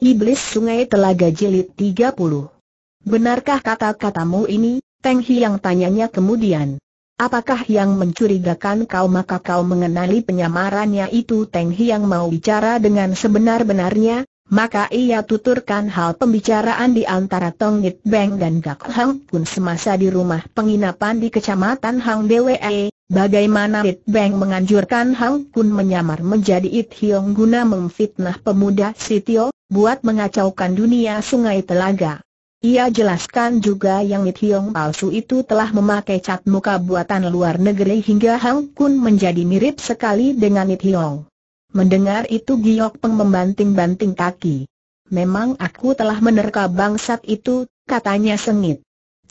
Iblis Sungai Telaga Jilid 30. Benarkah kata-katamu ini, Teng Hiang tanyanya kemudian. Apakah yang mencurigakan kau maka kau mengenali penyamarannya itu Teng yang mau bicara dengan sebenar-benarnya, maka ia tuturkan hal pembicaraan di antara Tong Nit Beng dan Gak Hang pun semasa di rumah penginapan di kecamatan Hang Dwe, Bagaimana It Beng menganjurkan Hang pun menyamar menjadi It Hiong guna memfitnah pemuda Sitio, buat mengacaukan dunia sungai telaga. Ia jelaskan juga yang Mit Hiong palsu itu telah memakai cat muka buatan luar negeri hingga Hang Kun menjadi mirip sekali dengan Mit Hiong. Mendengar itu Giok Peng membanting-banting kaki. Memang aku telah menerka bangsat itu, katanya sengit.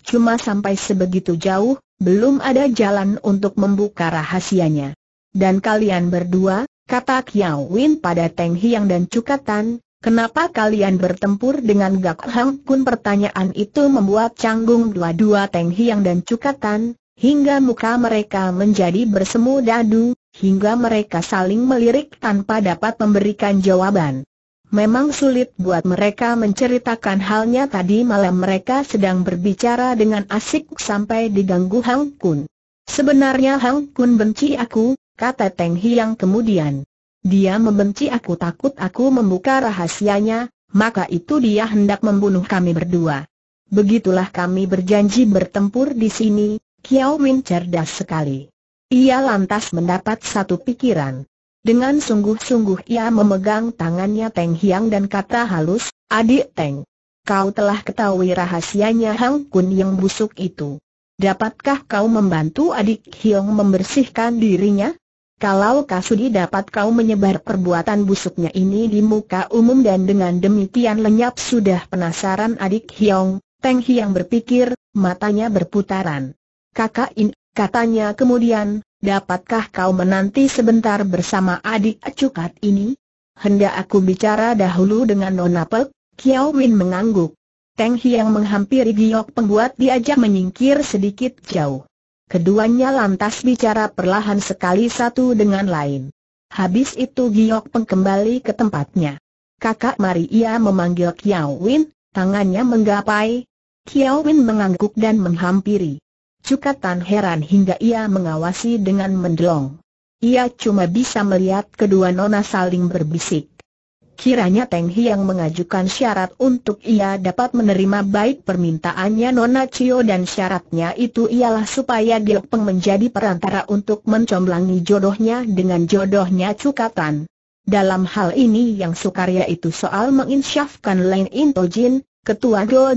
Cuma sampai sebegitu jauh, belum ada jalan untuk membuka rahasianya. Dan kalian berdua, kata Kiao Win pada Teng Hiang dan Cukatan, Kenapa kalian bertempur dengan Gak Hang Kun? Pertanyaan itu membuat canggung dua-dua Teng Hiang dan Cukatan, hingga muka mereka menjadi bersemu dadu, hingga mereka saling melirik tanpa dapat memberikan jawaban. Memang sulit buat mereka menceritakan halnya tadi malam mereka sedang berbicara dengan asik sampai diganggu Hang Kun. Sebenarnya Hang Kun benci aku, kata Teng Hiang kemudian. Dia membenci aku takut aku membuka rahasianya, maka itu dia hendak membunuh kami berdua. Begitulah kami berjanji bertempur di sini, Kiao Min cerdas sekali. Ia lantas mendapat satu pikiran. Dengan sungguh-sungguh ia memegang tangannya Teng Hiang dan kata halus, adik Teng. Kau telah ketahui rahasianya Hang Kun yang busuk itu. Dapatkah kau membantu adik Hiong membersihkan dirinya? Kalau Kasudi dapat kau menyebar perbuatan busuknya ini di muka umum dan dengan demikian lenyap sudah penasaran adik Hiong, Teng Hiang berpikir, matanya berputaran. Kakak In, katanya kemudian, dapatkah kau menanti sebentar bersama adik Acukat ini? Hendak aku bicara dahulu dengan Nona Pek, Kiao Win mengangguk. Teng Hiang menghampiri giok pembuat diajak menyingkir sedikit jauh. Keduanya lantas bicara perlahan sekali satu dengan lain. Habis itu Giok Peng kembali ke tempatnya. Kakak mari ia memanggil Kiao Win, tangannya menggapai. Kiao Win mengangguk dan menghampiri. Cukatan heran hingga ia mengawasi dengan mendelong. Ia cuma bisa melihat kedua nona saling berbisik. Kiranya Teng yang mengajukan syarat untuk ia dapat menerima baik permintaannya Nona Cio dan syaratnya itu ialah supaya Giok Peng menjadi perantara untuk mencomblangi jodohnya dengan jodohnya Cukatan. Dalam hal ini yang Sukaria itu soal menginsyafkan Leng Intojin, Ketua Go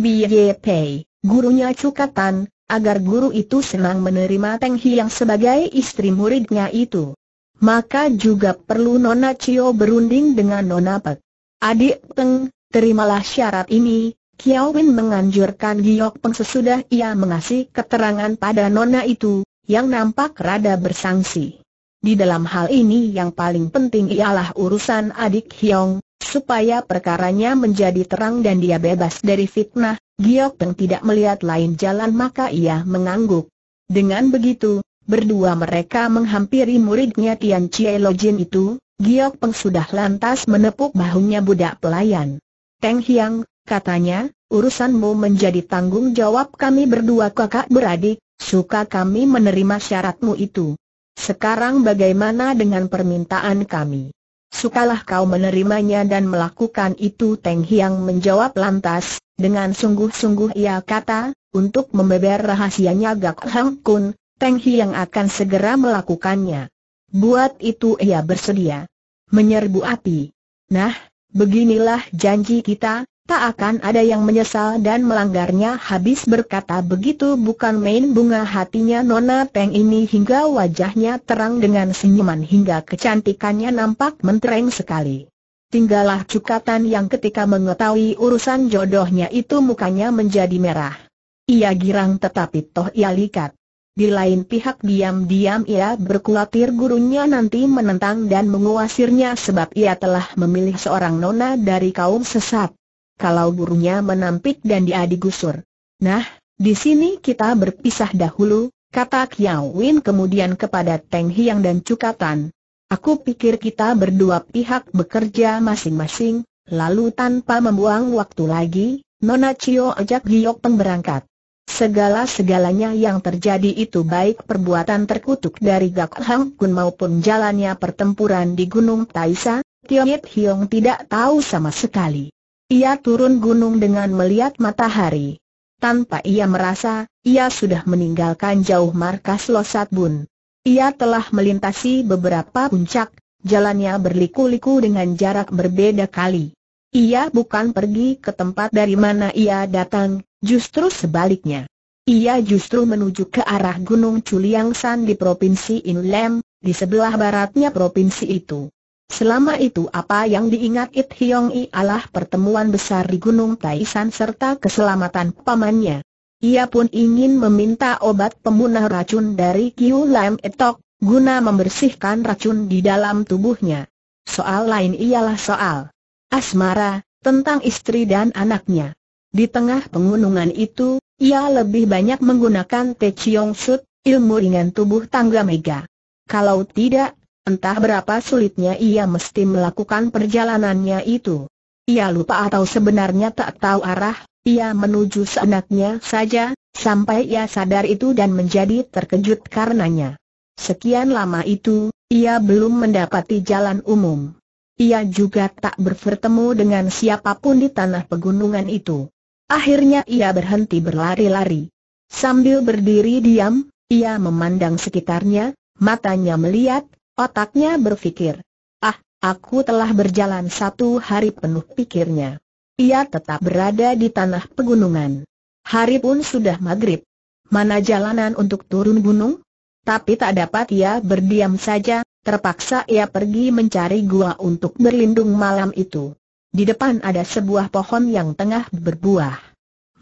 Pei, gurunya Cukatan, agar guru itu senang menerima Teng yang sebagai istri muridnya itu maka juga perlu Nona Cio berunding dengan Nona Pek. Adik Peng, terimalah syarat ini, Kiao Win menganjurkan Giok Peng sesudah ia mengasih keterangan pada Nona itu, yang nampak rada bersangsi. Di dalam hal ini yang paling penting ialah urusan adik Hyong, supaya perkaranya menjadi terang dan dia bebas dari fitnah, Giok Peng tidak melihat lain jalan maka ia mengangguk. Dengan begitu, Berdua mereka menghampiri muridnya Tian Chie Lo Jin itu, Giok Peng sudah lantas menepuk bahunya budak pelayan. Teng Hiang, katanya, urusanmu menjadi tanggung jawab kami berdua kakak beradik, suka kami menerima syaratmu itu. Sekarang bagaimana dengan permintaan kami? Sukalah kau menerimanya dan melakukan itu Teng Hiang menjawab lantas, dengan sungguh-sungguh ia kata, untuk membeber rahasianya Gak Hang Kun, Teng yang akan segera melakukannya. Buat itu ia bersedia menyerbu api. Nah, beginilah janji kita, tak akan ada yang menyesal dan melanggarnya habis berkata begitu bukan main bunga hatinya Nona Peng ini hingga wajahnya terang dengan senyuman hingga kecantikannya nampak mentereng sekali. Tinggallah cukatan yang ketika mengetahui urusan jodohnya itu mukanya menjadi merah. Ia girang tetapi toh ia likat. Di lain pihak diam-diam ia berkulatir gurunya nanti menentang dan menguasirnya sebab ia telah memilih seorang nona dari kaum sesat. Kalau gurunya menampik dan dia digusur. Nah, di sini kita berpisah dahulu, kata Kiao Win kemudian kepada Teng Hiang dan Cukatan. Aku pikir kita berdua pihak bekerja masing-masing, lalu tanpa membuang waktu lagi, Nona Cio ajak Giok pemberangkat. Segala-segalanya yang terjadi itu baik perbuatan terkutuk dari Gak Hang Kun maupun jalannya pertempuran di Gunung Taisa, Yit Hiong tidak tahu sama sekali. Ia turun gunung dengan melihat matahari. Tanpa ia merasa, ia sudah meninggalkan jauh markas Losat Bun. Ia telah melintasi beberapa puncak, jalannya berliku-liku dengan jarak berbeda kali. Ia bukan pergi ke tempat dari mana ia datang, justru sebaliknya. Ia justru menuju ke arah Gunung Culiangsan di Provinsi Inlem, di sebelah baratnya provinsi itu. Selama itu apa yang diingat It Hiong I adalah pertemuan besar di Gunung Taisan serta keselamatan pamannya. Ia pun ingin meminta obat pembunuh racun dari Kiu Lam Etok, guna membersihkan racun di dalam tubuhnya. Soal lain ialah soal asmara, tentang istri dan anaknya. Di tengah pengunungan itu, ia lebih banyak menggunakan Te Chiong Sut, ilmu ringan tubuh tangga mega. Kalau tidak, entah berapa sulitnya ia mesti melakukan perjalanannya itu. Ia lupa atau sebenarnya tak tahu arah, ia menuju seenaknya saja, sampai ia sadar itu dan menjadi terkejut karenanya. Sekian lama itu, ia belum mendapati jalan umum ia juga tak bertemu dengan siapapun di tanah pegunungan itu. Akhirnya ia berhenti berlari-lari. Sambil berdiri diam, ia memandang sekitarnya, matanya melihat, otaknya berfikir. Ah, aku telah berjalan satu hari penuh pikirnya. Ia tetap berada di tanah pegunungan. Hari pun sudah maghrib. Mana jalanan untuk turun gunung? Tapi tak dapat ia berdiam saja, Terpaksa ia pergi mencari gua untuk berlindung malam itu. Di depan ada sebuah pohon yang tengah berbuah.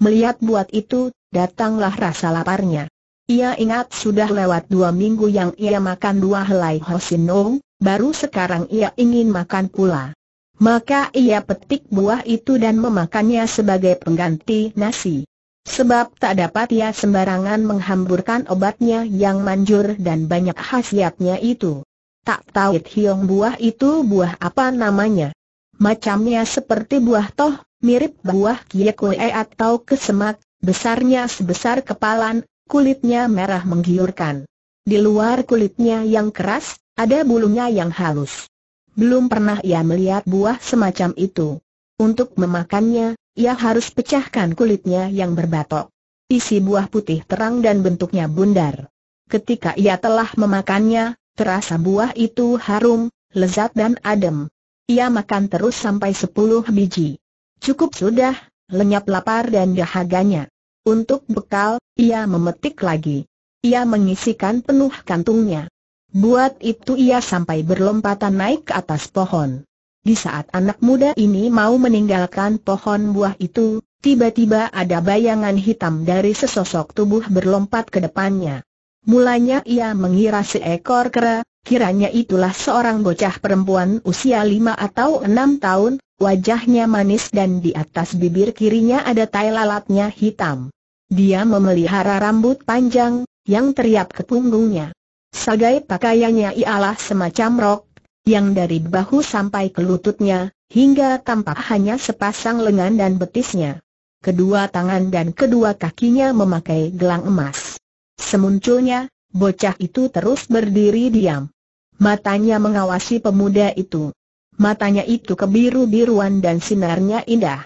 Melihat buat itu, datanglah rasa laparnya. Ia ingat sudah lewat dua minggu yang ia makan dua helai hosino, baru sekarang ia ingin makan pula. Maka ia petik buah itu dan memakannya sebagai pengganti nasi. Sebab tak dapat ia sembarangan menghamburkan obatnya yang manjur dan banyak khasiatnya itu. Tak tahu hiong buah itu buah apa namanya. Macamnya seperti buah toh, mirip buah kue atau kesemak, besarnya sebesar kepalan, kulitnya merah menggiurkan. Di luar kulitnya yang keras, ada bulunya yang halus. Belum pernah ia melihat buah semacam itu. Untuk memakannya, ia harus pecahkan kulitnya yang berbatok. Isi buah putih terang dan bentuknya bundar. Ketika ia telah memakannya, Terasa buah itu harum, lezat dan adem. Ia makan terus sampai sepuluh biji. Cukup sudah, lenyap lapar dan dahaganya. Untuk bekal, ia memetik lagi. Ia mengisikan penuh kantungnya. Buat itu ia sampai berlompatan naik ke atas pohon. Di saat anak muda ini mau meninggalkan pohon buah itu, tiba-tiba ada bayangan hitam dari sesosok tubuh berlompat ke depannya. Mulanya ia mengira seekor kera, kiranya itulah seorang bocah perempuan usia lima atau enam tahun, wajahnya manis dan di atas bibir kirinya ada tai lalatnya hitam. Dia memelihara rambut panjang, yang teriap ke punggungnya. Sagai pakaiannya ialah semacam rok, yang dari bahu sampai ke lututnya, hingga tampak hanya sepasang lengan dan betisnya. Kedua tangan dan kedua kakinya memakai gelang emas. Semunculnya, bocah itu terus berdiri diam. Matanya mengawasi pemuda itu. Matanya itu kebiru-biruan dan sinarnya indah.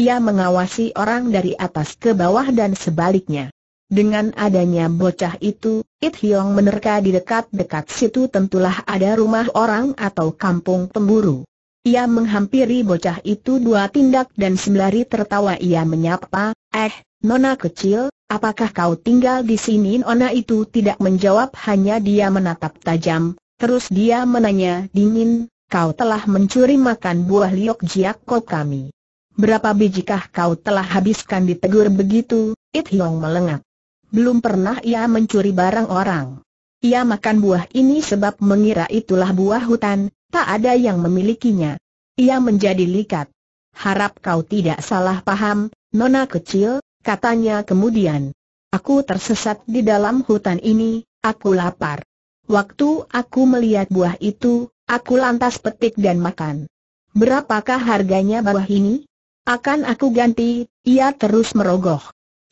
Ia mengawasi orang dari atas ke bawah dan sebaliknya. Dengan adanya bocah itu, It Hiong menerka di dekat-dekat situ tentulah ada rumah orang atau kampung pemburu. Ia menghampiri bocah itu dua tindak dan sembari tertawa ia menyapa, eh, nona kecil, Apakah kau tinggal di sini? Nona itu tidak menjawab hanya dia menatap tajam, terus dia menanya dingin, kau telah mencuri makan buah liok kok kami. Berapa bijikah kau telah habiskan ditegur begitu? It Hiong melengak. Belum pernah ia mencuri barang orang. Ia makan buah ini sebab mengira itulah buah hutan, tak ada yang memilikinya. Ia menjadi likat. Harap kau tidak salah paham, nona kecil, Katanya kemudian, aku tersesat di dalam hutan ini, aku lapar. Waktu aku melihat buah itu, aku lantas petik dan makan. Berapakah harganya buah ini? Akan aku ganti, ia terus merogoh.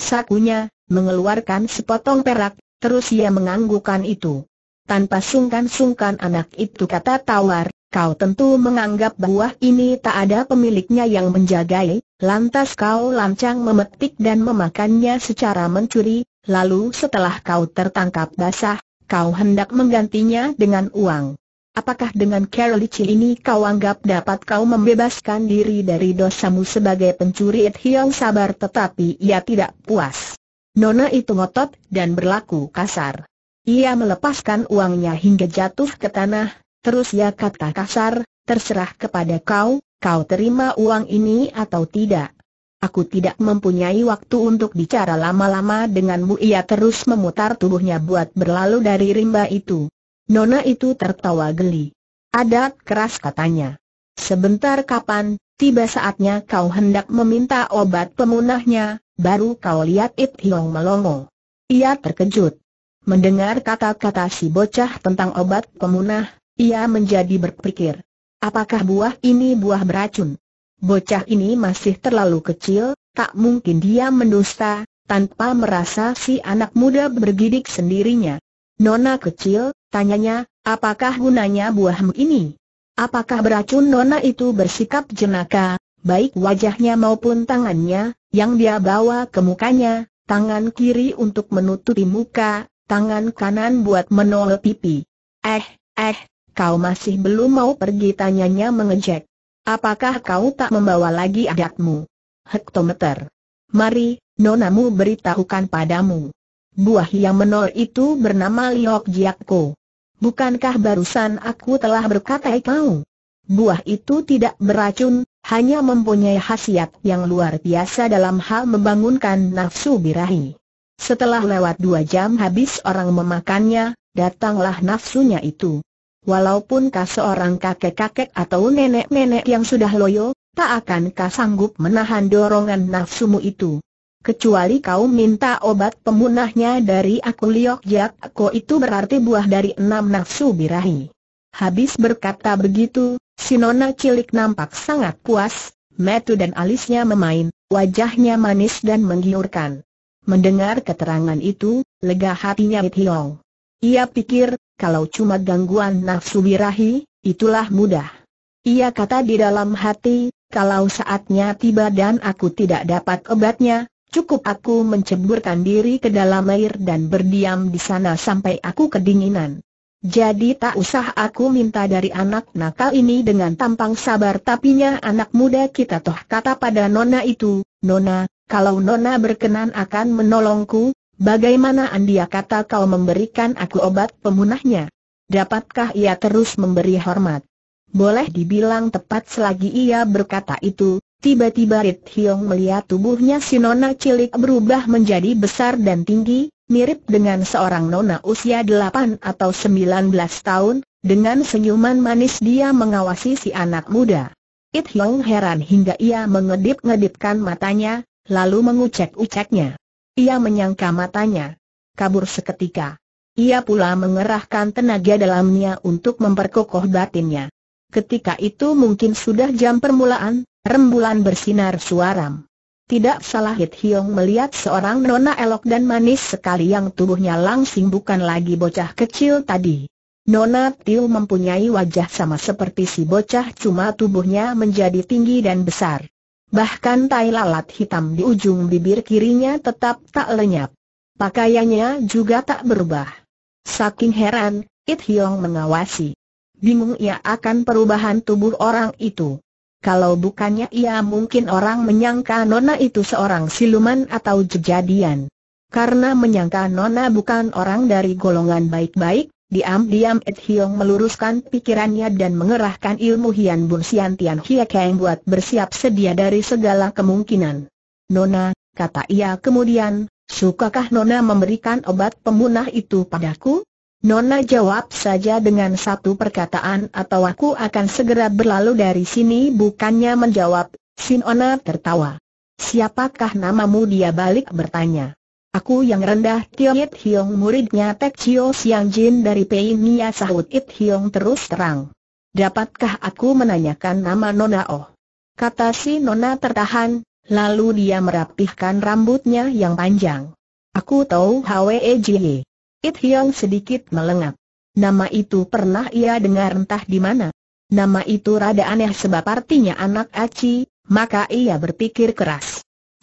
Sakunya, mengeluarkan sepotong perak, terus ia menganggukan itu. Tanpa sungkan-sungkan anak itu kata tawar, kau tentu menganggap buah ini tak ada pemiliknya yang menjagai, lantas kau lancang memetik dan memakannya secara mencuri, lalu setelah kau tertangkap basah, kau hendak menggantinya dengan uang. Apakah dengan Carolici ini kau anggap dapat kau membebaskan diri dari dosamu sebagai pencuri It sabar tetapi ia tidak puas. Nona itu ngotot dan berlaku kasar. Ia melepaskan uangnya hingga jatuh ke tanah, terus ia ya kata kasar, terserah kepada kau, kau terima uang ini atau tidak. Aku tidak mempunyai waktu untuk bicara lama-lama denganmu Ia terus memutar tubuhnya buat berlalu dari rimba itu Nona itu tertawa geli Adat keras katanya Sebentar kapan, tiba saatnya kau hendak meminta obat pemunahnya Baru kau lihat It Hiong melongo Ia terkejut Mendengar kata-kata si bocah tentang obat pemunah ia menjadi berpikir, apakah buah ini buah beracun? Bocah ini masih terlalu kecil, tak mungkin dia mendusta, tanpa merasa si anak muda bergidik sendirinya. Nona kecil, tanyanya, apakah gunanya buahmu ini? Apakah beracun Nona itu bersikap jenaka, baik wajahnya maupun tangannya, yang dia bawa ke mukanya, tangan kiri untuk menutupi muka, tangan kanan buat menol pipi. Eh, eh, kau masih belum mau pergi tanyanya mengejek. Apakah kau tak membawa lagi adatmu? Hektometer. Mari, nonamu beritahukan padamu. Buah yang menor itu bernama Liok Jiakko. Bukankah barusan aku telah berkata kau? Buah itu tidak beracun, hanya mempunyai khasiat yang luar biasa dalam hal membangunkan nafsu birahi. Setelah lewat dua jam habis orang memakannya, datanglah nafsunya itu. Walaupun kau seorang kakek-kakek atau nenek-nenek yang sudah loyo, tak akan kau sanggup menahan dorongan nafsumu itu. Kecuali kau minta obat pemunahnya dari aku liok jak aku itu berarti buah dari enam nafsu birahi. Habis berkata begitu, si nona cilik nampak sangat puas, metu dan alisnya memain, wajahnya manis dan menggiurkan. Mendengar keterangan itu, lega hatinya It Hiong. Ia pikir, kalau cuma gangguan nafsu birahi, itulah mudah. Ia kata di dalam hati, kalau saatnya tiba dan aku tidak dapat obatnya, cukup aku menceburkan diri ke dalam air dan berdiam di sana sampai aku kedinginan. Jadi tak usah aku minta dari anak nakal ini dengan tampang sabar tapinya anak muda kita toh kata pada Nona itu, Nona, kalau Nona berkenan akan menolongku, Bagaimana Andia kata kau memberikan aku obat pemunahnya? Dapatkah ia terus memberi hormat? Boleh dibilang tepat selagi ia berkata itu, tiba-tiba Rit Hiong melihat tubuhnya si nona cilik berubah menjadi besar dan tinggi, mirip dengan seorang nona usia 8 atau 19 tahun, dengan senyuman manis dia mengawasi si anak muda. It Hiong heran hingga ia mengedip-ngedipkan matanya, lalu mengucek-uceknya. Ia menyangka matanya. Kabur seketika. Ia pula mengerahkan tenaga dalamnya untuk memperkokoh batinnya. Ketika itu mungkin sudah jam permulaan, rembulan bersinar suaram. Tidak salah Hit Hiong melihat seorang nona elok dan manis sekali yang tubuhnya langsing bukan lagi bocah kecil tadi. Nona Tiu mempunyai wajah sama seperti si bocah cuma tubuhnya menjadi tinggi dan besar. Bahkan tai lalat hitam di ujung bibir kirinya tetap tak lenyap. Pakaiannya juga tak berubah. Saking heran, It Hyong mengawasi. Bingung ia akan perubahan tubuh orang itu. Kalau bukannya ia mungkin orang menyangka Nona itu seorang siluman atau jejadian. Karena menyangka Nona bukan orang dari golongan baik-baik, Diam-diam Ed Hiong meluruskan pikirannya dan mengerahkan ilmu Hian Bun Sian Tian Hie Kang buat bersiap sedia dari segala kemungkinan. Nona, kata ia kemudian, sukakah Nona memberikan obat pemunah itu padaku? Nona jawab saja dengan satu perkataan atau aku akan segera berlalu dari sini bukannya menjawab, Sinona tertawa. Siapakah namamu dia balik bertanya. Aku yang rendah Tio It Hiong muridnya Tek Chio Siang Jin dari Pei Nia sahut It Hiong terus terang. Dapatkah aku menanyakan nama Nona Oh? Kata si Nona tertahan, lalu dia merapihkan rambutnya yang panjang. Aku tahu Hwe Jie. It Hiong sedikit melengap. Nama itu pernah ia dengar entah di mana. Nama itu rada aneh sebab artinya anak aci, maka ia berpikir keras.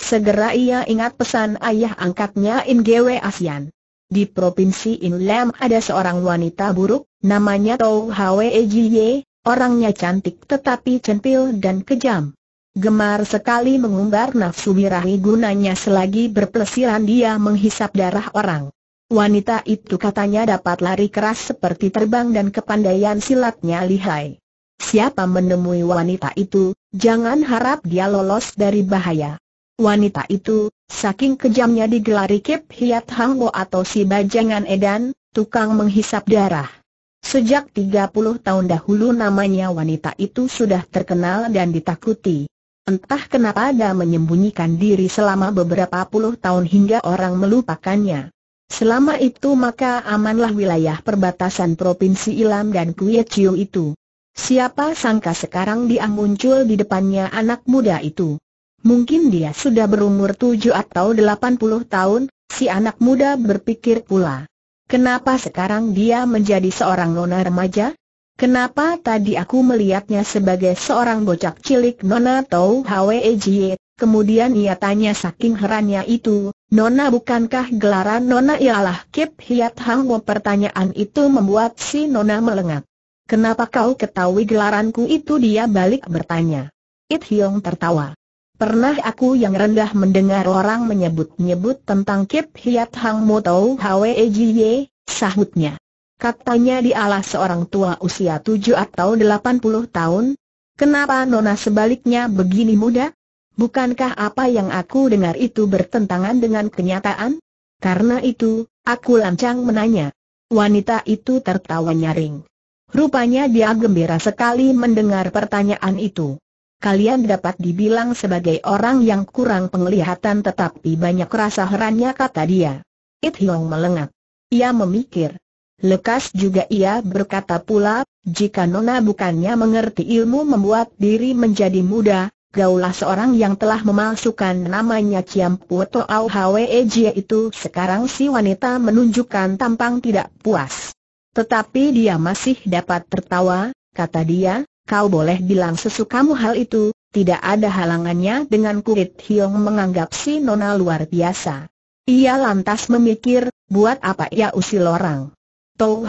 Segera ia ingat pesan ayah angkatnya In Gwe Asian. Di provinsi In Lam ada seorang wanita buruk, namanya Tau Hwe Jiye, orangnya cantik tetapi centil dan kejam. Gemar sekali mengumbar nafsu birahi gunanya selagi berpelesiran dia menghisap darah orang. Wanita itu katanya dapat lari keras seperti terbang dan kepandaian silatnya lihai. Siapa menemui wanita itu, jangan harap dia lolos dari bahaya. Wanita itu, saking kejamnya digelari Kip Hiat Hangbo atau si bajangan edan, tukang menghisap darah. Sejak 30 tahun dahulu namanya wanita itu sudah terkenal dan ditakuti. Entah kenapa dia menyembunyikan diri selama beberapa puluh tahun hingga orang melupakannya. Selama itu maka amanlah wilayah perbatasan Provinsi Ilam dan Kuya Chiu itu. Siapa sangka sekarang dia muncul di depannya anak muda itu. Mungkin dia sudah berumur tujuh atau delapan puluh tahun, si anak muda berpikir pula. Kenapa sekarang dia menjadi seorang nona remaja? Kenapa tadi aku melihatnya sebagai seorang bocah cilik nona Tau Hwee Kemudian ia tanya saking herannya itu, Nona bukankah gelaran Nona ialah Kip Hiat Hang pertanyaan itu membuat si Nona melengat. Kenapa kau ketahui gelaranku itu dia balik bertanya. It hyong tertawa. Pernah aku yang rendah mendengar orang menyebut-nyebut tentang Kip Hiat Hang Mo Tau Hwe Jiye, sahutnya. Katanya dialah seorang tua usia 7 atau 80 tahun. Kenapa Nona sebaliknya begini muda? Bukankah apa yang aku dengar itu bertentangan dengan kenyataan? Karena itu, aku lancang menanya. Wanita itu tertawa nyaring. Rupanya dia gembira sekali mendengar pertanyaan itu kalian dapat dibilang sebagai orang yang kurang penglihatan tetapi banyak rasa herannya kata dia. It Hiong melengat. Ia memikir. Lekas juga ia berkata pula, jika Nona bukannya mengerti ilmu membuat diri menjadi muda, gaulah seorang yang telah memalsukan namanya Ciam Puto Au Hwe Jia itu sekarang si wanita menunjukkan tampang tidak puas. Tetapi dia masih dapat tertawa, kata dia, kau boleh bilang sesukamu hal itu, tidak ada halangannya dengan kulit Hiong menganggap si Nona luar biasa. Ia lantas memikir, buat apa ia usil orang? Tau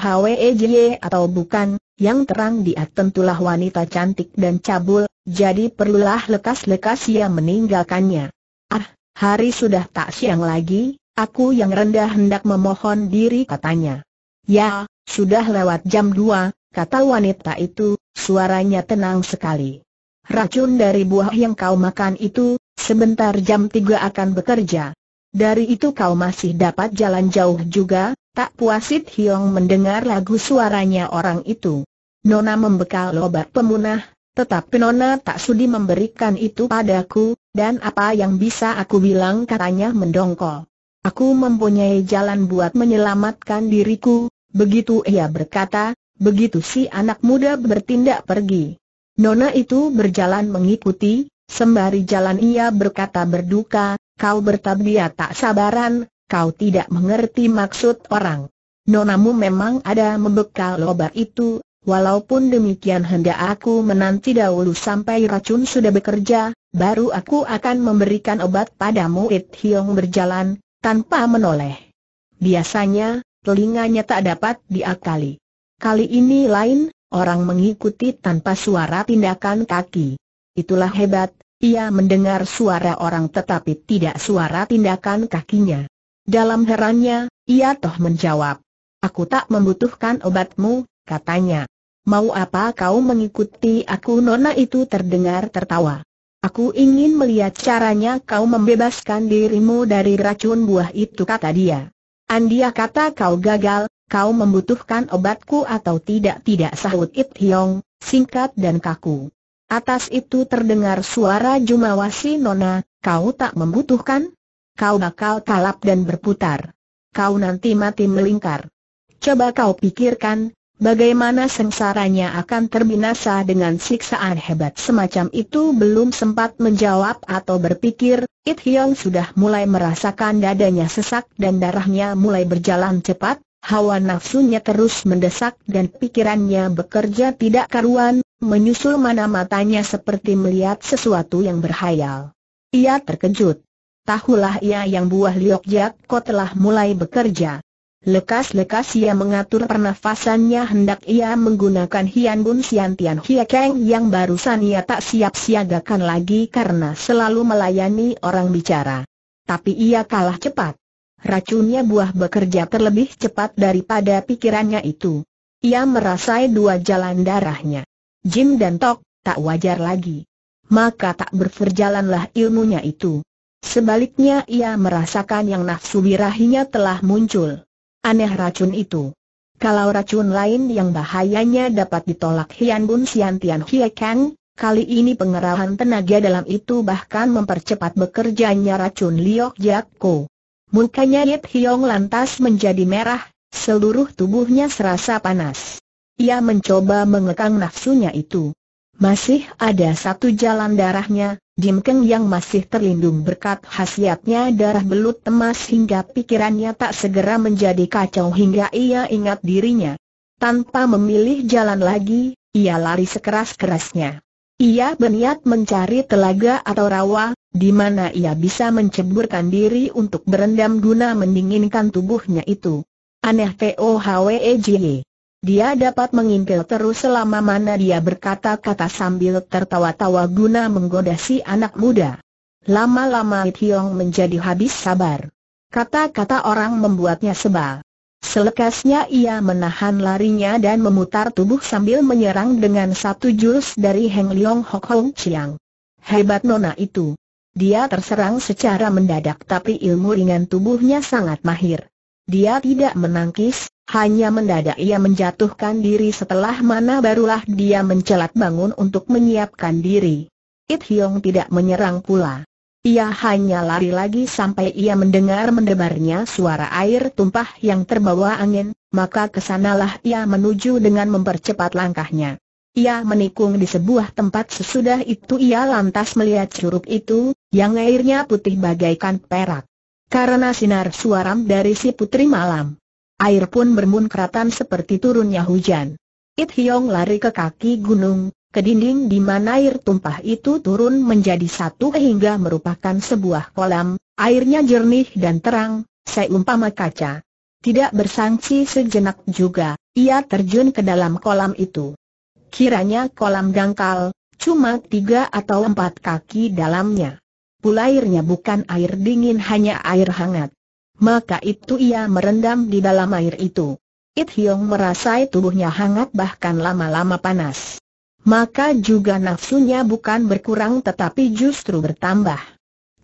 Jie atau bukan, yang terang dia tentulah wanita cantik dan cabul, jadi perlulah lekas-lekas ia meninggalkannya. Ah, hari sudah tak siang lagi, aku yang rendah hendak memohon diri katanya. Ya, sudah lewat jam 2, kata wanita itu, suaranya tenang sekali. Racun dari buah yang kau makan itu, sebentar jam tiga akan bekerja. Dari itu kau masih dapat jalan jauh juga, tak puasit Hiong mendengar lagu suaranya orang itu. Nona membekal lobat pemunah, tetapi Nona tak sudi memberikan itu padaku, dan apa yang bisa aku bilang katanya mendongkol. Aku mempunyai jalan buat menyelamatkan diriku, begitu ia berkata, Begitu si anak muda bertindak pergi. Nona itu berjalan mengikuti, sembari jalan ia berkata berduka, kau bertabiat tak sabaran, kau tidak mengerti maksud orang. Nonamu memang ada membekal obat itu, walaupun demikian hendak aku menanti dahulu sampai racun sudah bekerja, baru aku akan memberikan obat padamu It Hiong berjalan, tanpa menoleh. Biasanya, telinganya tak dapat diakali. Kali ini lain, orang mengikuti tanpa suara tindakan kaki. Itulah hebat, ia mendengar suara orang tetapi tidak suara tindakan kakinya. Dalam herannya, ia toh menjawab. Aku tak membutuhkan obatmu, katanya. Mau apa kau mengikuti aku nona itu terdengar tertawa. Aku ingin melihat caranya kau membebaskan dirimu dari racun buah itu kata dia. Andia kata kau gagal, kau membutuhkan obatku atau tidak-tidak sahut It Hiong, singkat dan kaku. Atas itu terdengar suara Jumawasi Nona, kau tak membutuhkan? Kau bakal kalap dan berputar. Kau nanti mati melingkar. Coba kau pikirkan, bagaimana sengsaranya akan terbinasa dengan siksaan hebat semacam itu belum sempat menjawab atau berpikir, It Hiong sudah mulai merasakan dadanya sesak dan darahnya mulai berjalan cepat, hawa nafsunya terus mendesak dan pikirannya bekerja tidak karuan, menyusul mana matanya seperti melihat sesuatu yang berhayal. Ia terkejut. Tahulah ia yang buah Liok kau telah mulai bekerja. Lekas-lekas ia mengatur pernafasannya hendak ia menggunakan Hian Bun Sian Tian Hia keng yang barusan ia tak siap siagakan lagi karena selalu melayani orang bicara. Tapi ia kalah cepat racunnya buah bekerja terlebih cepat daripada pikirannya itu. Ia merasai dua jalan darahnya. Jim dan Tok, tak wajar lagi. Maka tak berperjalanlah ilmunya itu. Sebaliknya ia merasakan yang nafsu birahinya telah muncul. Aneh racun itu. Kalau racun lain yang bahayanya dapat ditolak Hian Bun Sian Tian Hie Kang, kali ini pengerahan tenaga dalam itu bahkan mempercepat bekerjanya racun Liok Ko. Mukanya Yip Hiong lantas menjadi merah, seluruh tubuhnya serasa panas. Ia mencoba mengekang nafsunya itu. Masih ada satu jalan darahnya, Jim Keng yang masih terlindung berkat khasiatnya darah belut temas hingga pikirannya tak segera menjadi kacau hingga ia ingat dirinya. Tanpa memilih jalan lagi, ia lari sekeras-kerasnya. Ia berniat mencari telaga atau rawa, di mana ia bisa menceburkan diri untuk berendam guna mendinginkan tubuhnya itu. Aneh Tohwejie. Dia dapat mengintil terus selama mana dia berkata-kata sambil tertawa-tawa guna menggoda si anak muda. Lama-lama Tiong menjadi habis sabar. Kata-kata orang membuatnya sebal. Selekasnya ia menahan larinya dan memutar tubuh sambil menyerang dengan satu jurus dari Heng Leong Hok Hong Chiang. Hebat nona itu. Dia terserang secara mendadak tapi ilmu ringan tubuhnya sangat mahir. Dia tidak menangkis, hanya mendadak ia menjatuhkan diri setelah mana barulah dia mencelat bangun untuk menyiapkan diri. It Hiong tidak menyerang pula. Ia hanya lari lagi sampai ia mendengar mendebarnya suara air tumpah yang terbawa angin, maka kesanalah ia menuju dengan mempercepat langkahnya. Ia menikung di sebuah tempat sesudah itu ia lantas melihat curug itu, yang airnya putih bagaikan perak. Karena sinar suaram dari si putri malam. Air pun bermunkratan seperti turunnya hujan. It Hiong lari ke kaki gunung, ke dinding di mana air tumpah itu turun menjadi satu hingga merupakan sebuah kolam, airnya jernih dan terang, seumpama kaca. Tidak bersangsi sejenak juga, ia terjun ke dalam kolam itu. Kiranya kolam dangkal, cuma tiga atau empat kaki dalamnya. Pula airnya bukan air dingin hanya air hangat. Maka itu ia merendam di dalam air itu. It Hyong merasai tubuhnya hangat bahkan lama-lama panas maka juga nafsunya bukan berkurang tetapi justru bertambah.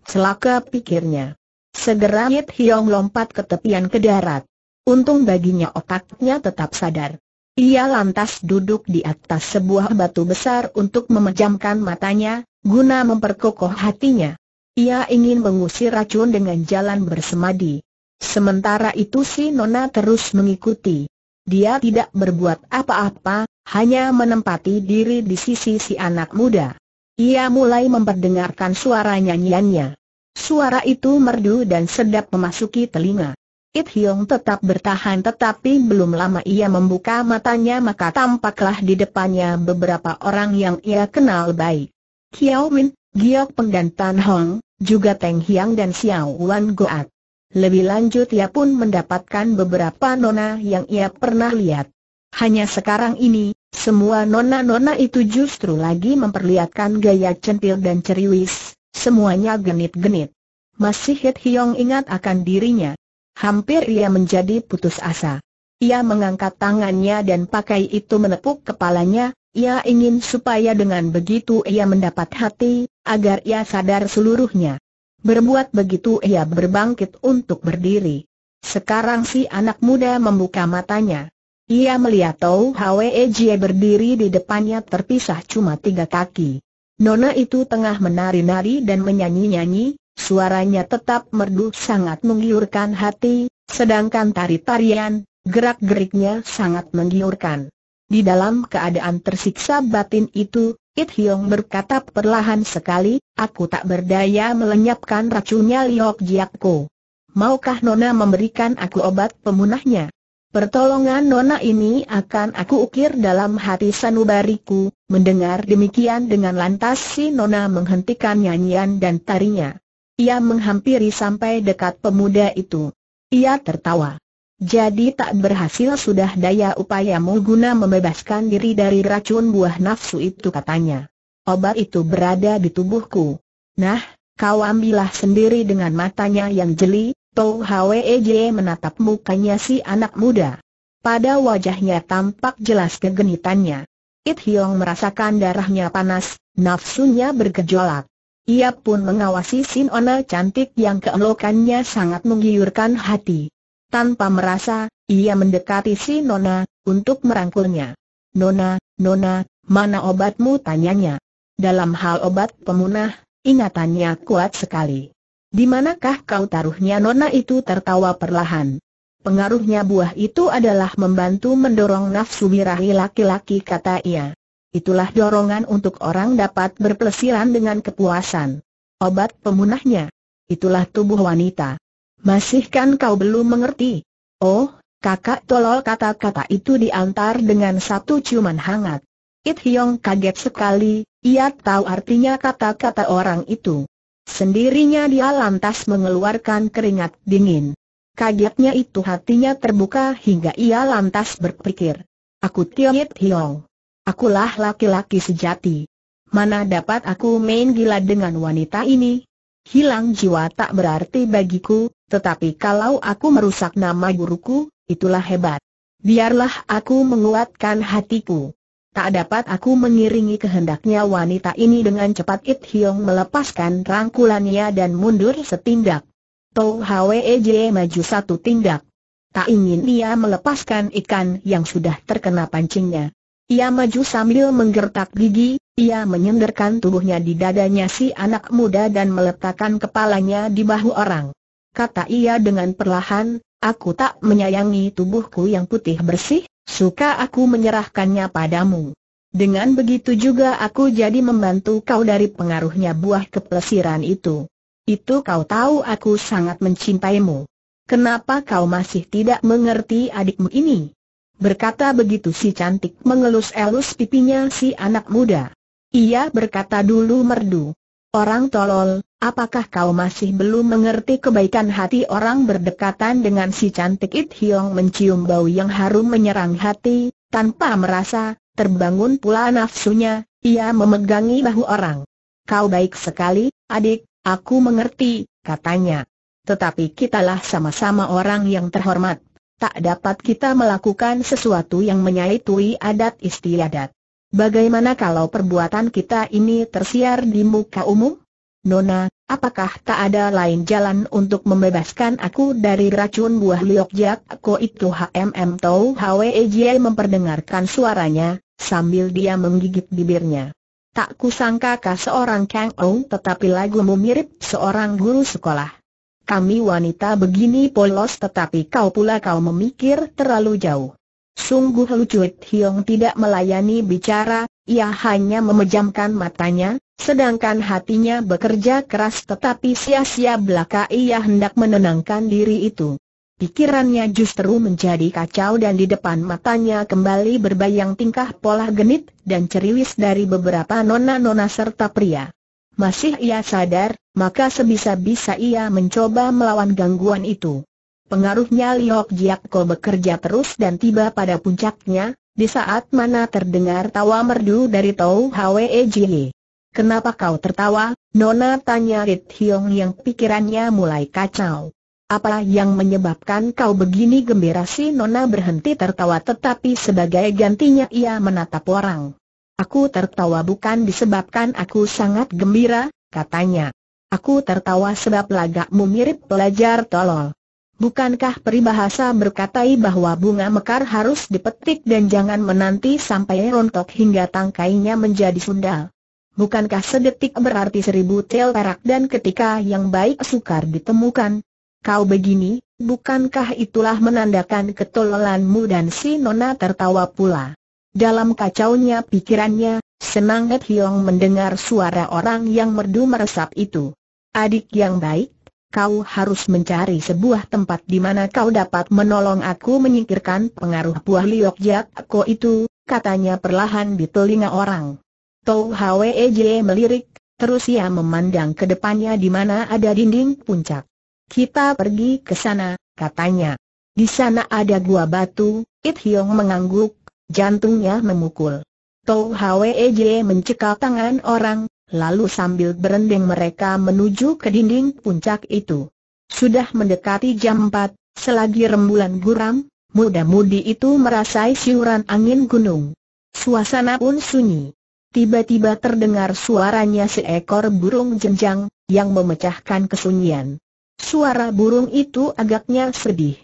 Celaka pikirnya. Segera Yit Hiong lompat ke tepian ke darat. Untung baginya otaknya tetap sadar. Ia lantas duduk di atas sebuah batu besar untuk memejamkan matanya, guna memperkokoh hatinya. Ia ingin mengusir racun dengan jalan bersemadi. Sementara itu si Nona terus mengikuti. Dia tidak berbuat apa-apa, hanya menempati diri di sisi si anak muda. Ia mulai memperdengarkan suara nyanyiannya. Suara itu merdu dan sedap memasuki telinga. It Hyong tetap bertahan tetapi belum lama ia membuka matanya maka tampaklah di depannya beberapa orang yang ia kenal baik. Kiao Win, Giok Peng dan Tan Hong, juga Teng Hiang dan Xiao Wan Goat. Lebih lanjut ia pun mendapatkan beberapa nona yang ia pernah lihat. Hanya sekarang ini, semua nona-nona itu justru lagi memperlihatkan gaya centil dan ceriwis, semuanya genit-genit. Masih Hit Hiong ingat akan dirinya. Hampir ia menjadi putus asa. Ia mengangkat tangannya dan pakai itu menepuk kepalanya, ia ingin supaya dengan begitu ia mendapat hati, agar ia sadar seluruhnya. Berbuat begitu ia berbangkit untuk berdiri. Sekarang si anak muda membuka matanya. Ia melihat Tau Hwe Jie berdiri di depannya terpisah cuma tiga kaki. Nona itu tengah menari-nari dan menyanyi-nyanyi, suaranya tetap merdu sangat menggiurkan hati, sedangkan tari-tarian, gerak-geriknya sangat menggiurkan. Di dalam keadaan tersiksa batin itu, It Hiong berkata perlahan sekali, aku tak berdaya melenyapkan racunnya Liok Jiakko. Maukah Nona memberikan aku obat pemunahnya? Pertolongan Nona ini akan aku ukir dalam hati sanubariku, mendengar demikian dengan lantas si Nona menghentikan nyanyian dan tarinya. Ia menghampiri sampai dekat pemuda itu. Ia tertawa. Jadi tak berhasil sudah daya upayamu guna membebaskan diri dari racun buah nafsu itu katanya. Obat itu berada di tubuhku. Nah, kau ambillah sendiri dengan matanya yang jeli, Tau Hwej menatap mukanya si anak muda. Pada wajahnya tampak jelas kegenitannya. It Hiong merasakan darahnya panas, nafsunya bergejolak. Ia pun mengawasi Sin Ona cantik yang keelokannya sangat menggiurkan hati. Tanpa merasa, ia mendekati si Nona, untuk merangkulnya. Nona, Nona, mana obatmu tanyanya? Dalam hal obat pemunah, ingatannya kuat sekali. Di manakah kau taruhnya Nona itu tertawa perlahan. Pengaruhnya buah itu adalah membantu mendorong nafsu birahi laki-laki kata ia. Itulah dorongan untuk orang dapat berpelesiran dengan kepuasan. Obat pemunahnya. Itulah tubuh wanita. Masih kan kau belum mengerti? Oh, kakak tolol kata-kata itu diantar dengan satu ciuman hangat. It Hyong kaget sekali, ia tahu artinya kata-kata orang itu. Sendirinya dia lantas mengeluarkan keringat dingin. Kagetnya itu hatinya terbuka hingga ia lantas berpikir. Aku It Hyong. Akulah laki-laki sejati. Mana dapat aku main gila dengan wanita ini? Hilang jiwa tak berarti bagiku, tetapi kalau aku merusak nama guruku, itulah hebat. Biarlah aku menguatkan hatiku. Tak dapat aku mengiringi kehendaknya wanita ini dengan cepat It Hiong melepaskan rangkulannya dan mundur setindak. Tau Hwee maju satu tindak. Tak ingin ia melepaskan ikan yang sudah terkena pancingnya. Ia maju sambil menggertak gigi, ia menyenderkan tubuhnya di dadanya si anak muda dan meletakkan kepalanya di bahu orang kata ia dengan perlahan, aku tak menyayangi tubuhku yang putih bersih, suka aku menyerahkannya padamu. Dengan begitu juga aku jadi membantu kau dari pengaruhnya buah keplesiran itu. Itu kau tahu aku sangat mencintaimu. Kenapa kau masih tidak mengerti adikmu ini? Berkata begitu si cantik mengelus-elus pipinya si anak muda. Ia berkata dulu merdu. Orang tolol, Apakah kau masih belum mengerti kebaikan hati orang berdekatan dengan si cantik It Hiong mencium bau yang harum menyerang hati, tanpa merasa, terbangun pula nafsunya, ia memegangi bahu orang. Kau baik sekali, adik, aku mengerti, katanya. Tetapi kitalah sama-sama orang yang terhormat. Tak dapat kita melakukan sesuatu yang menyaitui adat istiadat. Bagaimana kalau perbuatan kita ini tersiar di muka umum? Nona, apakah tak ada lain jalan untuk membebaskan aku dari racun buah liok jak aku itu HMM Tau Hwejie memperdengarkan suaranya, sambil dia menggigit bibirnya. Tak kusangka kah seorang Kang Ong tetapi lagumu mirip seorang guru sekolah. Kami wanita begini polos tetapi kau pula kau memikir terlalu jauh. Sungguh lucu Hiong tidak melayani bicara, ia hanya memejamkan matanya, sedangkan hatinya bekerja keras tetapi sia-sia belaka ia hendak menenangkan diri itu. Pikirannya justru menjadi kacau dan di depan matanya kembali berbayang tingkah pola genit dan ceriwis dari beberapa nona-nona serta pria. Masih ia sadar, maka sebisa-bisa ia mencoba melawan gangguan itu. Pengaruhnya Liok Jiakko bekerja terus dan tiba pada puncaknya, di saat mana terdengar tawa merdu dari Tau Hwe Jie. Kenapa kau tertawa, Nona tanya Rit Hiong yang pikirannya mulai kacau. Apa yang menyebabkan kau begini gembira si Nona berhenti tertawa tetapi sebagai gantinya ia menatap orang. Aku tertawa bukan disebabkan aku sangat gembira, katanya. Aku tertawa sebab lagakmu mirip pelajar tolol. Bukankah peribahasa berkatai bahwa bunga mekar harus dipetik dan jangan menanti sampai rontok hingga tangkainya menjadi sundal? Bukankah sedetik berarti seribu tel perak dan ketika yang baik sukar ditemukan? Kau begini, bukankah itulah menandakan ketololanmu dan si Nona tertawa pula? Dalam kacaunya pikirannya, senang Ed Hiong mendengar suara orang yang merdu meresap itu. Adik yang baik, kau harus mencari sebuah tempat di mana kau dapat menolong aku menyingkirkan pengaruh buah liok jak aku itu, katanya perlahan di telinga orang. Tau Hwe Jie melirik, terus ia memandang ke depannya di mana ada dinding puncak. Kita pergi ke sana, katanya. Di sana ada gua batu, It Hiong mengangguk, jantungnya memukul. Tau Hwe Jie mencekal tangan orang, lalu sambil berendeng mereka menuju ke dinding puncak itu. Sudah mendekati jam 4, selagi rembulan guram, muda-mudi itu merasai siuran angin gunung. Suasana pun sunyi. Tiba-tiba terdengar suaranya seekor burung jenjang, yang memecahkan kesunyian. Suara burung itu agaknya sedih.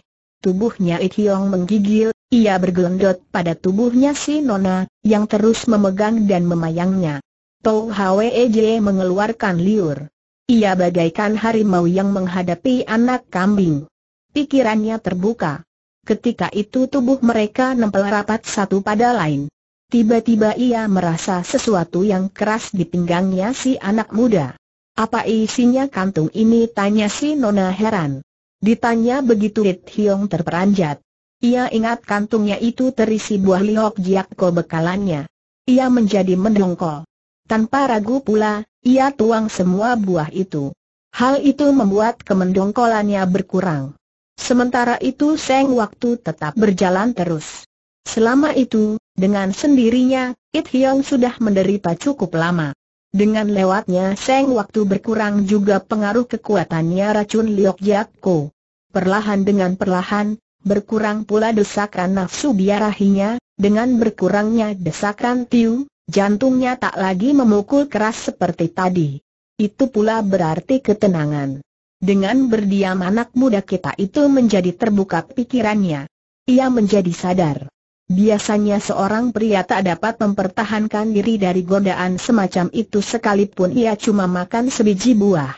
Tubuhnya Ithiong menggigil, ia bergelendot pada tubuhnya si Nona, yang terus memegang dan memayangnya. Tou Hwej mengeluarkan liur. Ia bagaikan harimau yang menghadapi anak kambing. Pikirannya terbuka. Ketika itu tubuh mereka nempel rapat satu pada lain. Tiba-tiba ia merasa sesuatu yang keras di pinggangnya si anak muda. Apa isinya kantung ini tanya si Nona heran. Ditanya begitu Rit Hiong terperanjat. Ia ingat kantungnya itu terisi buah liok jiakko bekalannya. Ia menjadi mendongkol. Tanpa ragu pula, ia tuang semua buah itu. Hal itu membuat kemendongkolannya berkurang. Sementara itu Seng Waktu tetap berjalan terus. Selama itu, dengan sendirinya, It Hyong sudah menderita cukup lama. Dengan lewatnya Seng Waktu berkurang juga pengaruh kekuatannya racun Liok Yakko. Perlahan dengan perlahan, berkurang pula desakan nafsu biarahinya, dengan berkurangnya desakan Tiu, Jantungnya tak lagi memukul keras seperti tadi. Itu pula berarti ketenangan. Dengan berdiam anak muda kita itu menjadi terbuka pikirannya. Ia menjadi sadar. Biasanya seorang pria tak dapat mempertahankan diri dari godaan semacam itu sekalipun ia cuma makan sebiji buah.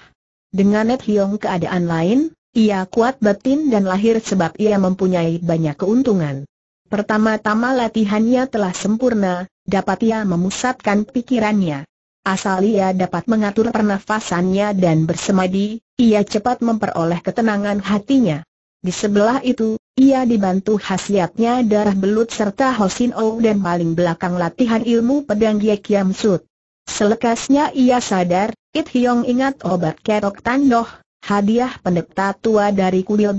Dengan Net Hiong keadaan lain, ia kuat batin dan lahir sebab ia mempunyai banyak keuntungan. Pertama-tama latihannya telah sempurna, dapat ia memusatkan pikirannya. Asal ia dapat mengatur pernafasannya dan bersemadi, ia cepat memperoleh ketenangan hatinya. Di sebelah itu, ia dibantu khasiatnya darah belut serta Hosin Ou dan paling belakang latihan ilmu pedang Ye Kiam Sut. Selekasnya ia sadar, It Hyong ingat obat kerok tandoh, hadiah pendeta tua dari kuil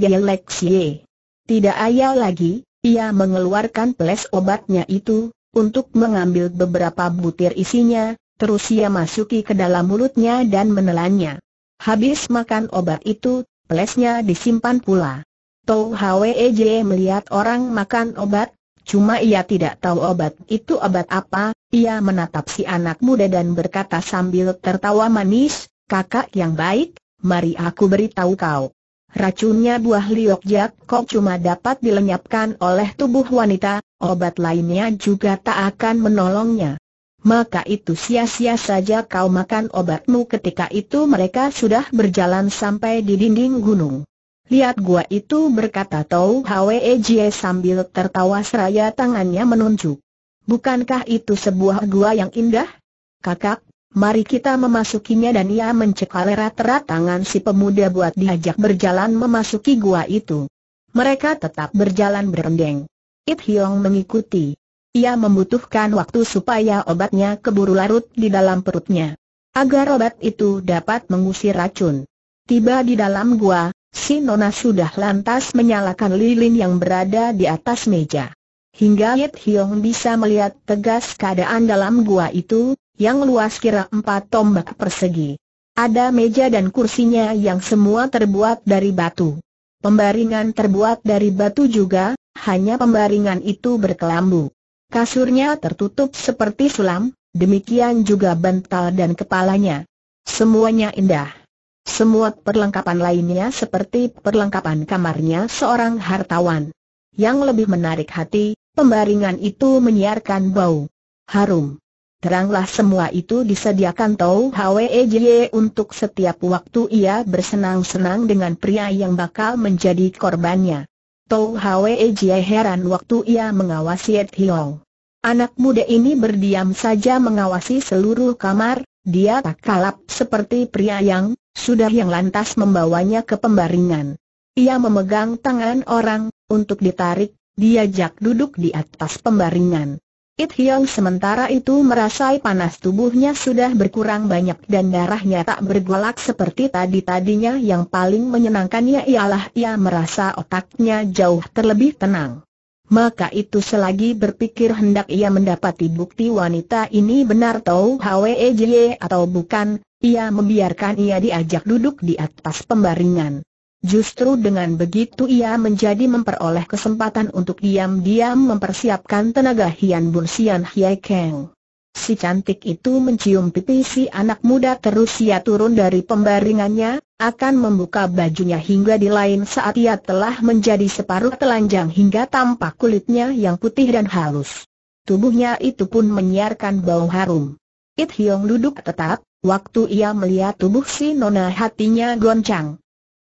Sye. Tidak ayal lagi, ia mengeluarkan peles obatnya itu, untuk mengambil beberapa butir isinya, terus ia masuki ke dalam mulutnya dan menelannya. Habis makan obat itu, pelesnya disimpan pula. Tau Hwej melihat orang makan obat, cuma ia tidak tahu obat itu obat apa, ia menatap si anak muda dan berkata sambil tertawa manis, kakak yang baik, mari aku beritahu kau. Racunnya buah liok kok cuma dapat dilenyapkan oleh tubuh wanita, obat lainnya juga tak akan menolongnya. Maka itu sia-sia saja kau makan obatmu ketika itu mereka sudah berjalan sampai di dinding gunung. Lihat gua itu berkata Tau Hwe Jie sambil tertawa seraya tangannya menunjuk. Bukankah itu sebuah gua yang indah? Kakak, Mari kita memasukinya dan ia mencekal erat-erat tangan si pemuda buat diajak berjalan memasuki gua itu. Mereka tetap berjalan berendeng. It Hiong mengikuti. Ia membutuhkan waktu supaya obatnya keburu larut di dalam perutnya. Agar obat itu dapat mengusir racun. Tiba di dalam gua, si Nona sudah lantas menyalakan lilin yang berada di atas meja. Hingga Yit Hiong bisa melihat tegas keadaan dalam gua itu, yang luas kira empat tombak persegi. Ada meja dan kursinya yang semua terbuat dari batu. Pembaringan terbuat dari batu juga, hanya pembaringan itu berkelambu. Kasurnya tertutup seperti sulam, demikian juga bantal dan kepalanya. Semuanya indah. Semua perlengkapan lainnya seperti perlengkapan kamarnya seorang hartawan. Yang lebih menarik hati, pembaringan itu menyiarkan bau harum. Teranglah semua itu disediakan Tau Hwejie untuk setiap waktu ia bersenang-senang dengan pria yang bakal menjadi korbannya. Tau Hwejie heran waktu ia mengawasi Ed Hiong. Anak muda ini berdiam saja mengawasi seluruh kamar, dia tak kalap seperti pria yang, sudah yang lantas membawanya ke pembaringan. Ia memegang tangan orang, untuk ditarik, diajak duduk di atas pembaringan. It Hyong sementara itu merasai panas tubuhnya sudah berkurang banyak dan darahnya tak bergolak seperti tadi-tadinya yang paling menyenangkannya ialah ia merasa otaknya jauh terlebih tenang. Maka itu selagi berpikir hendak ia mendapati bukti wanita ini benar tahu HWEJ atau bukan, ia membiarkan ia diajak duduk di atas pembaringan. Justru dengan begitu ia menjadi memperoleh kesempatan untuk diam-diam mempersiapkan tenaga Hian Bun Sian Hiai Keng. Si cantik itu mencium pipi si anak muda terus ia turun dari pembaringannya, akan membuka bajunya hingga di lain saat ia telah menjadi separuh telanjang hingga tampak kulitnya yang putih dan halus. Tubuhnya itu pun menyiarkan bau harum. It Hiong duduk tetap, waktu ia melihat tubuh si nona hatinya goncang.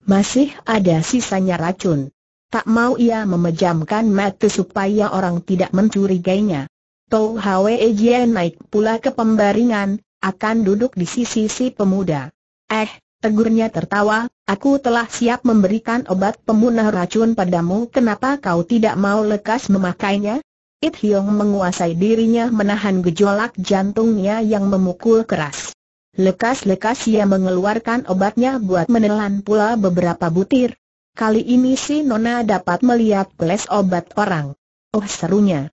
Masih ada sisanya racun. Tak mau ia memejamkan mata supaya orang tidak mencurigainya. Tou Hwe Jian naik pula ke pembaringan, akan duduk di sisi si pemuda. Eh, tegurnya tertawa, aku telah siap memberikan obat pemunah racun padamu kenapa kau tidak mau lekas memakainya? It Hiong menguasai dirinya menahan gejolak jantungnya yang memukul keras. Lekas-lekas ia mengeluarkan obatnya buat menelan pula beberapa butir. Kali ini si Nona dapat melihat peles obat orang. Oh serunya.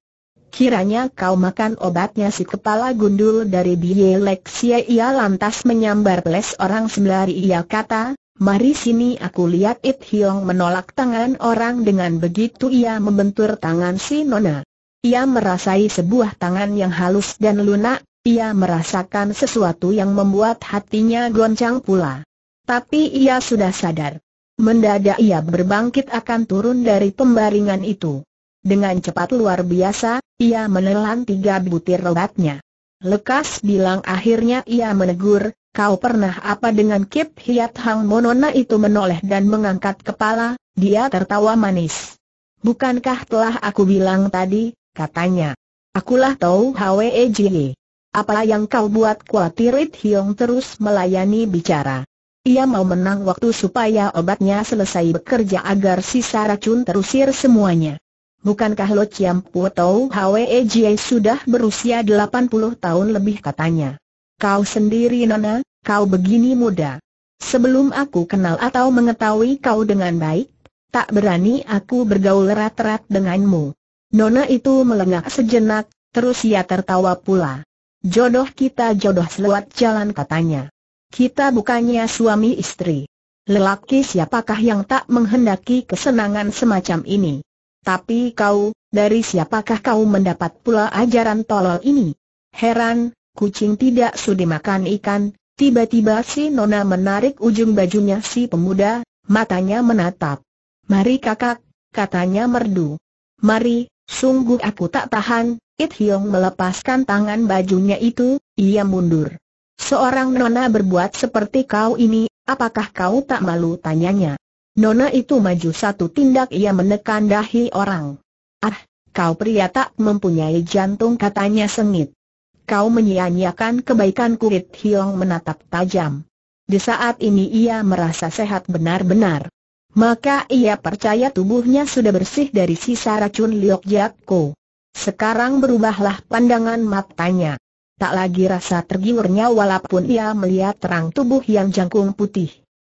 Kiranya kau makan obatnya si kepala gundul dari leksia ia lantas menyambar peles orang sembari ia kata, mari sini aku lihat It Hiong menolak tangan orang dengan begitu ia membentur tangan si Nona. Ia merasai sebuah tangan yang halus dan lunak, ia merasakan sesuatu yang membuat hatinya goncang pula. Tapi ia sudah sadar. Mendadak ia berbangkit akan turun dari pembaringan itu. Dengan cepat luar biasa, ia menelan tiga butir obatnya. Lekas bilang akhirnya ia menegur, kau pernah apa dengan Kip Hiat Hang Monona itu menoleh dan mengangkat kepala, dia tertawa manis. Bukankah telah aku bilang tadi, katanya. Akulah tahu Hwe Jie. Apa yang kau buat kuatirit Hiong terus melayani bicara. Ia mau menang waktu supaya obatnya selesai bekerja agar sisa racun terusir semuanya. Bukankah Lo Chiam Puo Tau Hwe sudah berusia 80 tahun lebih katanya. Kau sendiri Nona, kau begini muda. Sebelum aku kenal atau mengetahui kau dengan baik, tak berani aku bergaul erat-erat denganmu. Nona itu melengak sejenak, terus ia tertawa pula. Jodoh kita jodoh seluat jalan katanya. Kita bukannya suami istri. Lelaki siapakah yang tak menghendaki kesenangan semacam ini? Tapi kau, dari siapakah kau mendapat pula ajaran tolol ini? Heran, kucing tidak sudi makan ikan, tiba-tiba si nona menarik ujung bajunya si pemuda, matanya menatap. Mari kakak, katanya merdu. Mari, sungguh aku tak tahan, It Hiong melepaskan tangan bajunya itu, ia mundur. Seorang nona berbuat seperti kau ini, apakah kau tak malu tanyanya? Nona itu maju satu tindak ia menekan dahi orang. Ah, kau pria tak mempunyai jantung katanya sengit. Kau menyia-nyiakan kebaikan kulit Hyong menatap tajam. Di saat ini ia merasa sehat benar-benar. Maka ia percaya tubuhnya sudah bersih dari sisa racun Liok Jakko. Sekarang berubahlah pandangan matanya. Tak lagi rasa tergiurnya walaupun ia melihat terang tubuh yang jangkung putih.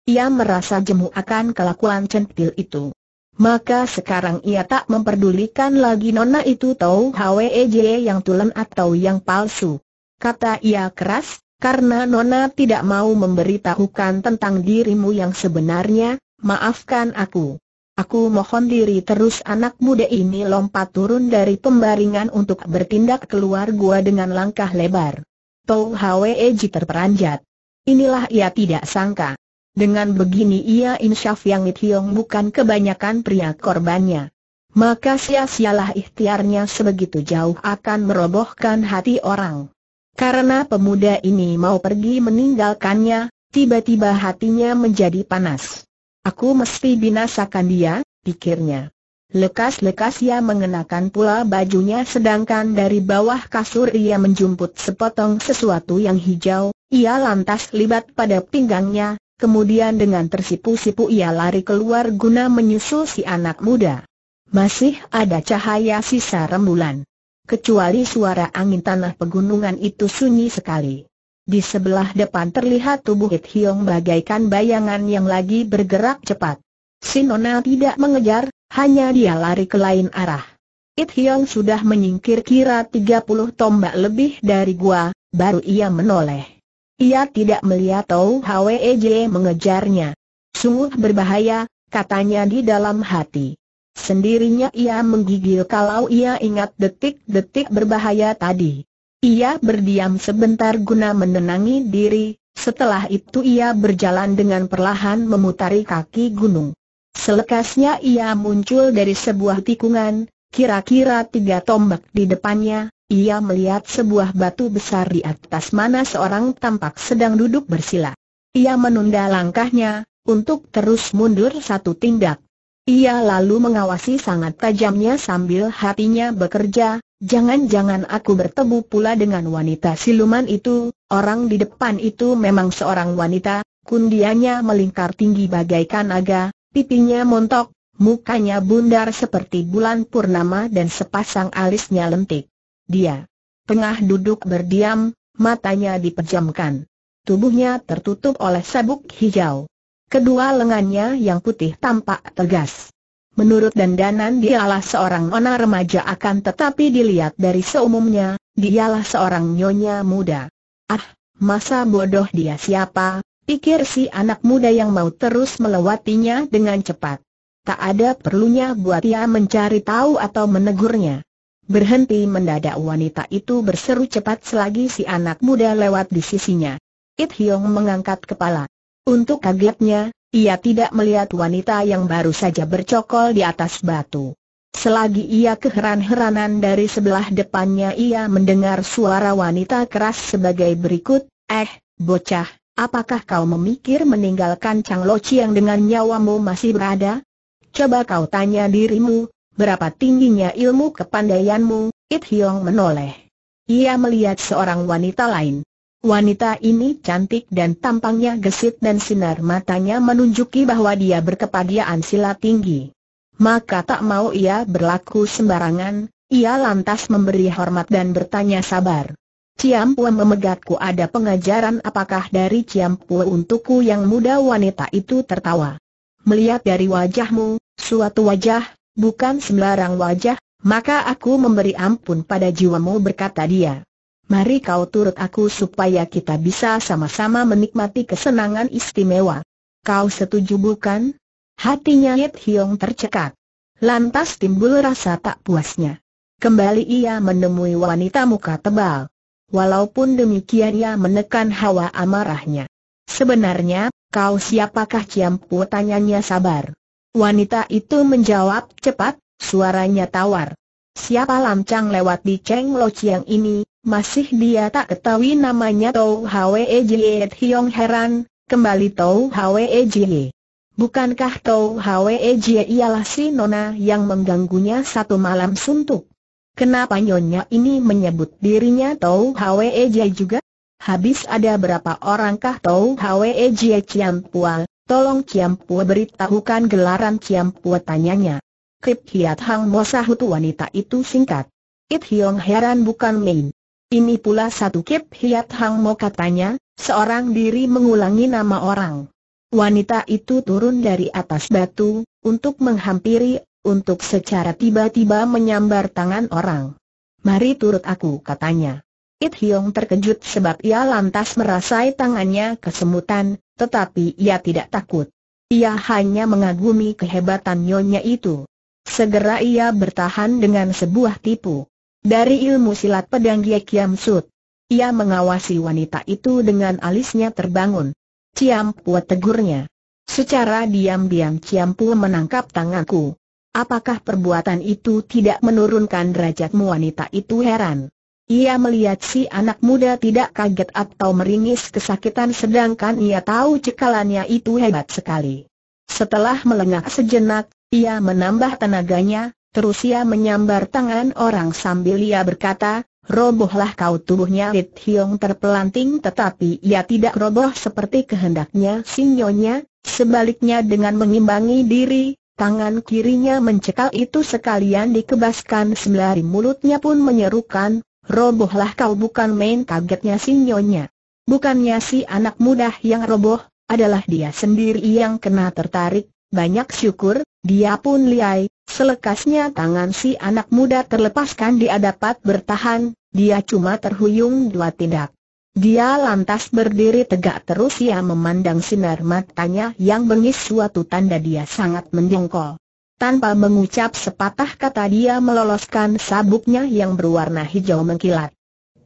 Ia merasa jemu akan kelakuan centil itu. Maka sekarang ia tak memperdulikan lagi nona itu tahu HWEJ e yang tulen atau yang palsu. Kata ia keras, karena nona tidak mau memberitahukan tentang dirimu yang sebenarnya, maafkan aku. Aku mohon diri terus anak muda ini lompat turun dari pembaringan untuk bertindak keluar gua dengan langkah lebar. Tou Ji terperanjat. Inilah ia tidak sangka. Dengan begini ia insyaf yang Hiong bukan kebanyakan pria korbannya. Maka sia-sialah ikhtiarnya sebegitu jauh akan merobohkan hati orang. Karena pemuda ini mau pergi meninggalkannya, tiba-tiba hatinya menjadi panas. Aku mesti binasakan dia, pikirnya. Lekas-lekas ia mengenakan pula bajunya sedangkan dari bawah kasur ia menjumput sepotong sesuatu yang hijau, ia lantas libat pada pinggangnya, kemudian dengan tersipu-sipu ia lari keluar guna menyusul si anak muda. Masih ada cahaya sisa rembulan. Kecuali suara angin tanah pegunungan itu sunyi sekali. Di sebelah depan terlihat tubuh It Hiong bagaikan bayangan yang lagi bergerak cepat. Sinona tidak mengejar, hanya dia lari ke lain arah. It Hiong sudah menyingkir kira 30 tombak lebih dari gua, baru ia menoleh. Ia tidak melihat Tau Hwej mengejarnya. Sungguh berbahaya, katanya di dalam hati. Sendirinya ia menggigil kalau ia ingat detik-detik berbahaya tadi. Ia berdiam sebentar guna menenangi diri, setelah itu ia berjalan dengan perlahan memutari kaki gunung. Selekasnya ia muncul dari sebuah tikungan, kira-kira tiga tombak di depannya, ia melihat sebuah batu besar di atas mana seorang tampak sedang duduk bersila. Ia menunda langkahnya, untuk terus mundur satu tindak. Ia lalu mengawasi sangat tajamnya sambil hatinya bekerja, jangan-jangan aku bertemu pula dengan wanita siluman itu, orang di depan itu memang seorang wanita, kundianya melingkar tinggi bagaikan naga, pipinya montok, mukanya bundar seperti bulan purnama dan sepasang alisnya lentik. Dia tengah duduk berdiam, matanya dipejamkan. Tubuhnya tertutup oleh sabuk hijau. Kedua lengannya yang putih tampak tegas. Menurut dandanan dialah seorang ona remaja akan tetapi dilihat dari seumumnya, dialah seorang nyonya muda. Ah, masa bodoh dia siapa, pikir si anak muda yang mau terus melewatinya dengan cepat. Tak ada perlunya buat ia mencari tahu atau menegurnya. Berhenti mendadak wanita itu berseru cepat selagi si anak muda lewat di sisinya. It Hyong mengangkat kepala. Untuk kagetnya, ia tidak melihat wanita yang baru saja bercokol di atas batu. Selagi ia keheran-heranan dari sebelah depannya ia mendengar suara wanita keras sebagai berikut, Eh, bocah, apakah kau memikir meninggalkan Chang Lo Chiang dengan nyawamu masih berada? Coba kau tanya dirimu, berapa tingginya ilmu kepandaianmu, It Hiong menoleh. Ia melihat seorang wanita lain. Wanita ini cantik dan tampangnya gesit dan sinar matanya menunjuki bahwa dia berkepadiaan silat tinggi. Maka tak mau ia berlaku sembarangan, ia lantas memberi hormat dan bertanya sabar. Ciampua memegatku ada pengajaran apakah dari Ciampua untukku yang muda wanita itu tertawa. Melihat dari wajahmu, suatu wajah, bukan sembarang wajah, maka aku memberi ampun pada jiwamu berkata dia. Mari kau turut aku supaya kita bisa sama-sama menikmati kesenangan istimewa. Kau setuju bukan? Hatinya Yit Hiong tercekat. Lantas timbul rasa tak puasnya. Kembali ia menemui wanita muka tebal. Walaupun demikian ia menekan hawa amarahnya. Sebenarnya, kau siapakah Ciampu tanyanya sabar. Wanita itu menjawab cepat, suaranya tawar. Siapa lancang lewat di Cheng Lo Chiang ini, masih dia tak ketahui namanya Tau Hwe Jie Hiong heran, kembali Tau Hwe Jie. Bukankah Tau Hwe Jie ialah si nona yang mengganggunya satu malam suntuk? Kenapa nyonya ini menyebut dirinya Tau Hwe Jie juga? Habis ada berapa orangkah Tau Hwe Jie Chiam Pual? Tolong Chiam Pua beritahukan gelaran Chiam Pua tanyanya. Krip Hiat Hang Mosahut wanita itu singkat. It Hiong heran bukan main. Ini pula satu Kip Hiat Hang Mo katanya, seorang diri mengulangi nama orang. Wanita itu turun dari atas batu, untuk menghampiri, untuk secara tiba-tiba menyambar tangan orang. Mari turut aku katanya. It Hiong terkejut sebab ia lantas merasai tangannya kesemutan, tetapi ia tidak takut. Ia hanya mengagumi kehebatan nyonya itu. Segera ia bertahan dengan sebuah tipu. Dari ilmu silat pedang Ye Kiam Sut. Ia mengawasi wanita itu dengan alisnya terbangun. Ciam Pua tegurnya. Secara diam-diam Ciam Pua menangkap tanganku. Apakah perbuatan itu tidak menurunkan derajatmu wanita itu heran? Ia melihat si anak muda tidak kaget atau meringis kesakitan sedangkan ia tahu cekalannya itu hebat sekali. Setelah melengak sejenak, ia menambah tenaganya, Terus ia menyambar tangan orang sambil ia berkata, robohlah kau tubuhnya Lit Hiong terpelanting tetapi ia tidak roboh seperti kehendaknya sinyonya, sebaliknya dengan mengimbangi diri, tangan kirinya mencekal itu sekalian dikebaskan sembari mulutnya pun menyerukan, robohlah kau bukan main kagetnya sinyonya. Bukannya si anak muda yang roboh, adalah dia sendiri yang kena tertarik, banyak syukur, dia pun liai, Selekasnya tangan si anak muda terlepaskan dia dapat bertahan, dia cuma terhuyung dua tindak. Dia lantas berdiri tegak terus ia memandang sinar matanya yang bengis suatu tanda dia sangat mendongkol. Tanpa mengucap sepatah kata dia meloloskan sabuknya yang berwarna hijau mengkilat.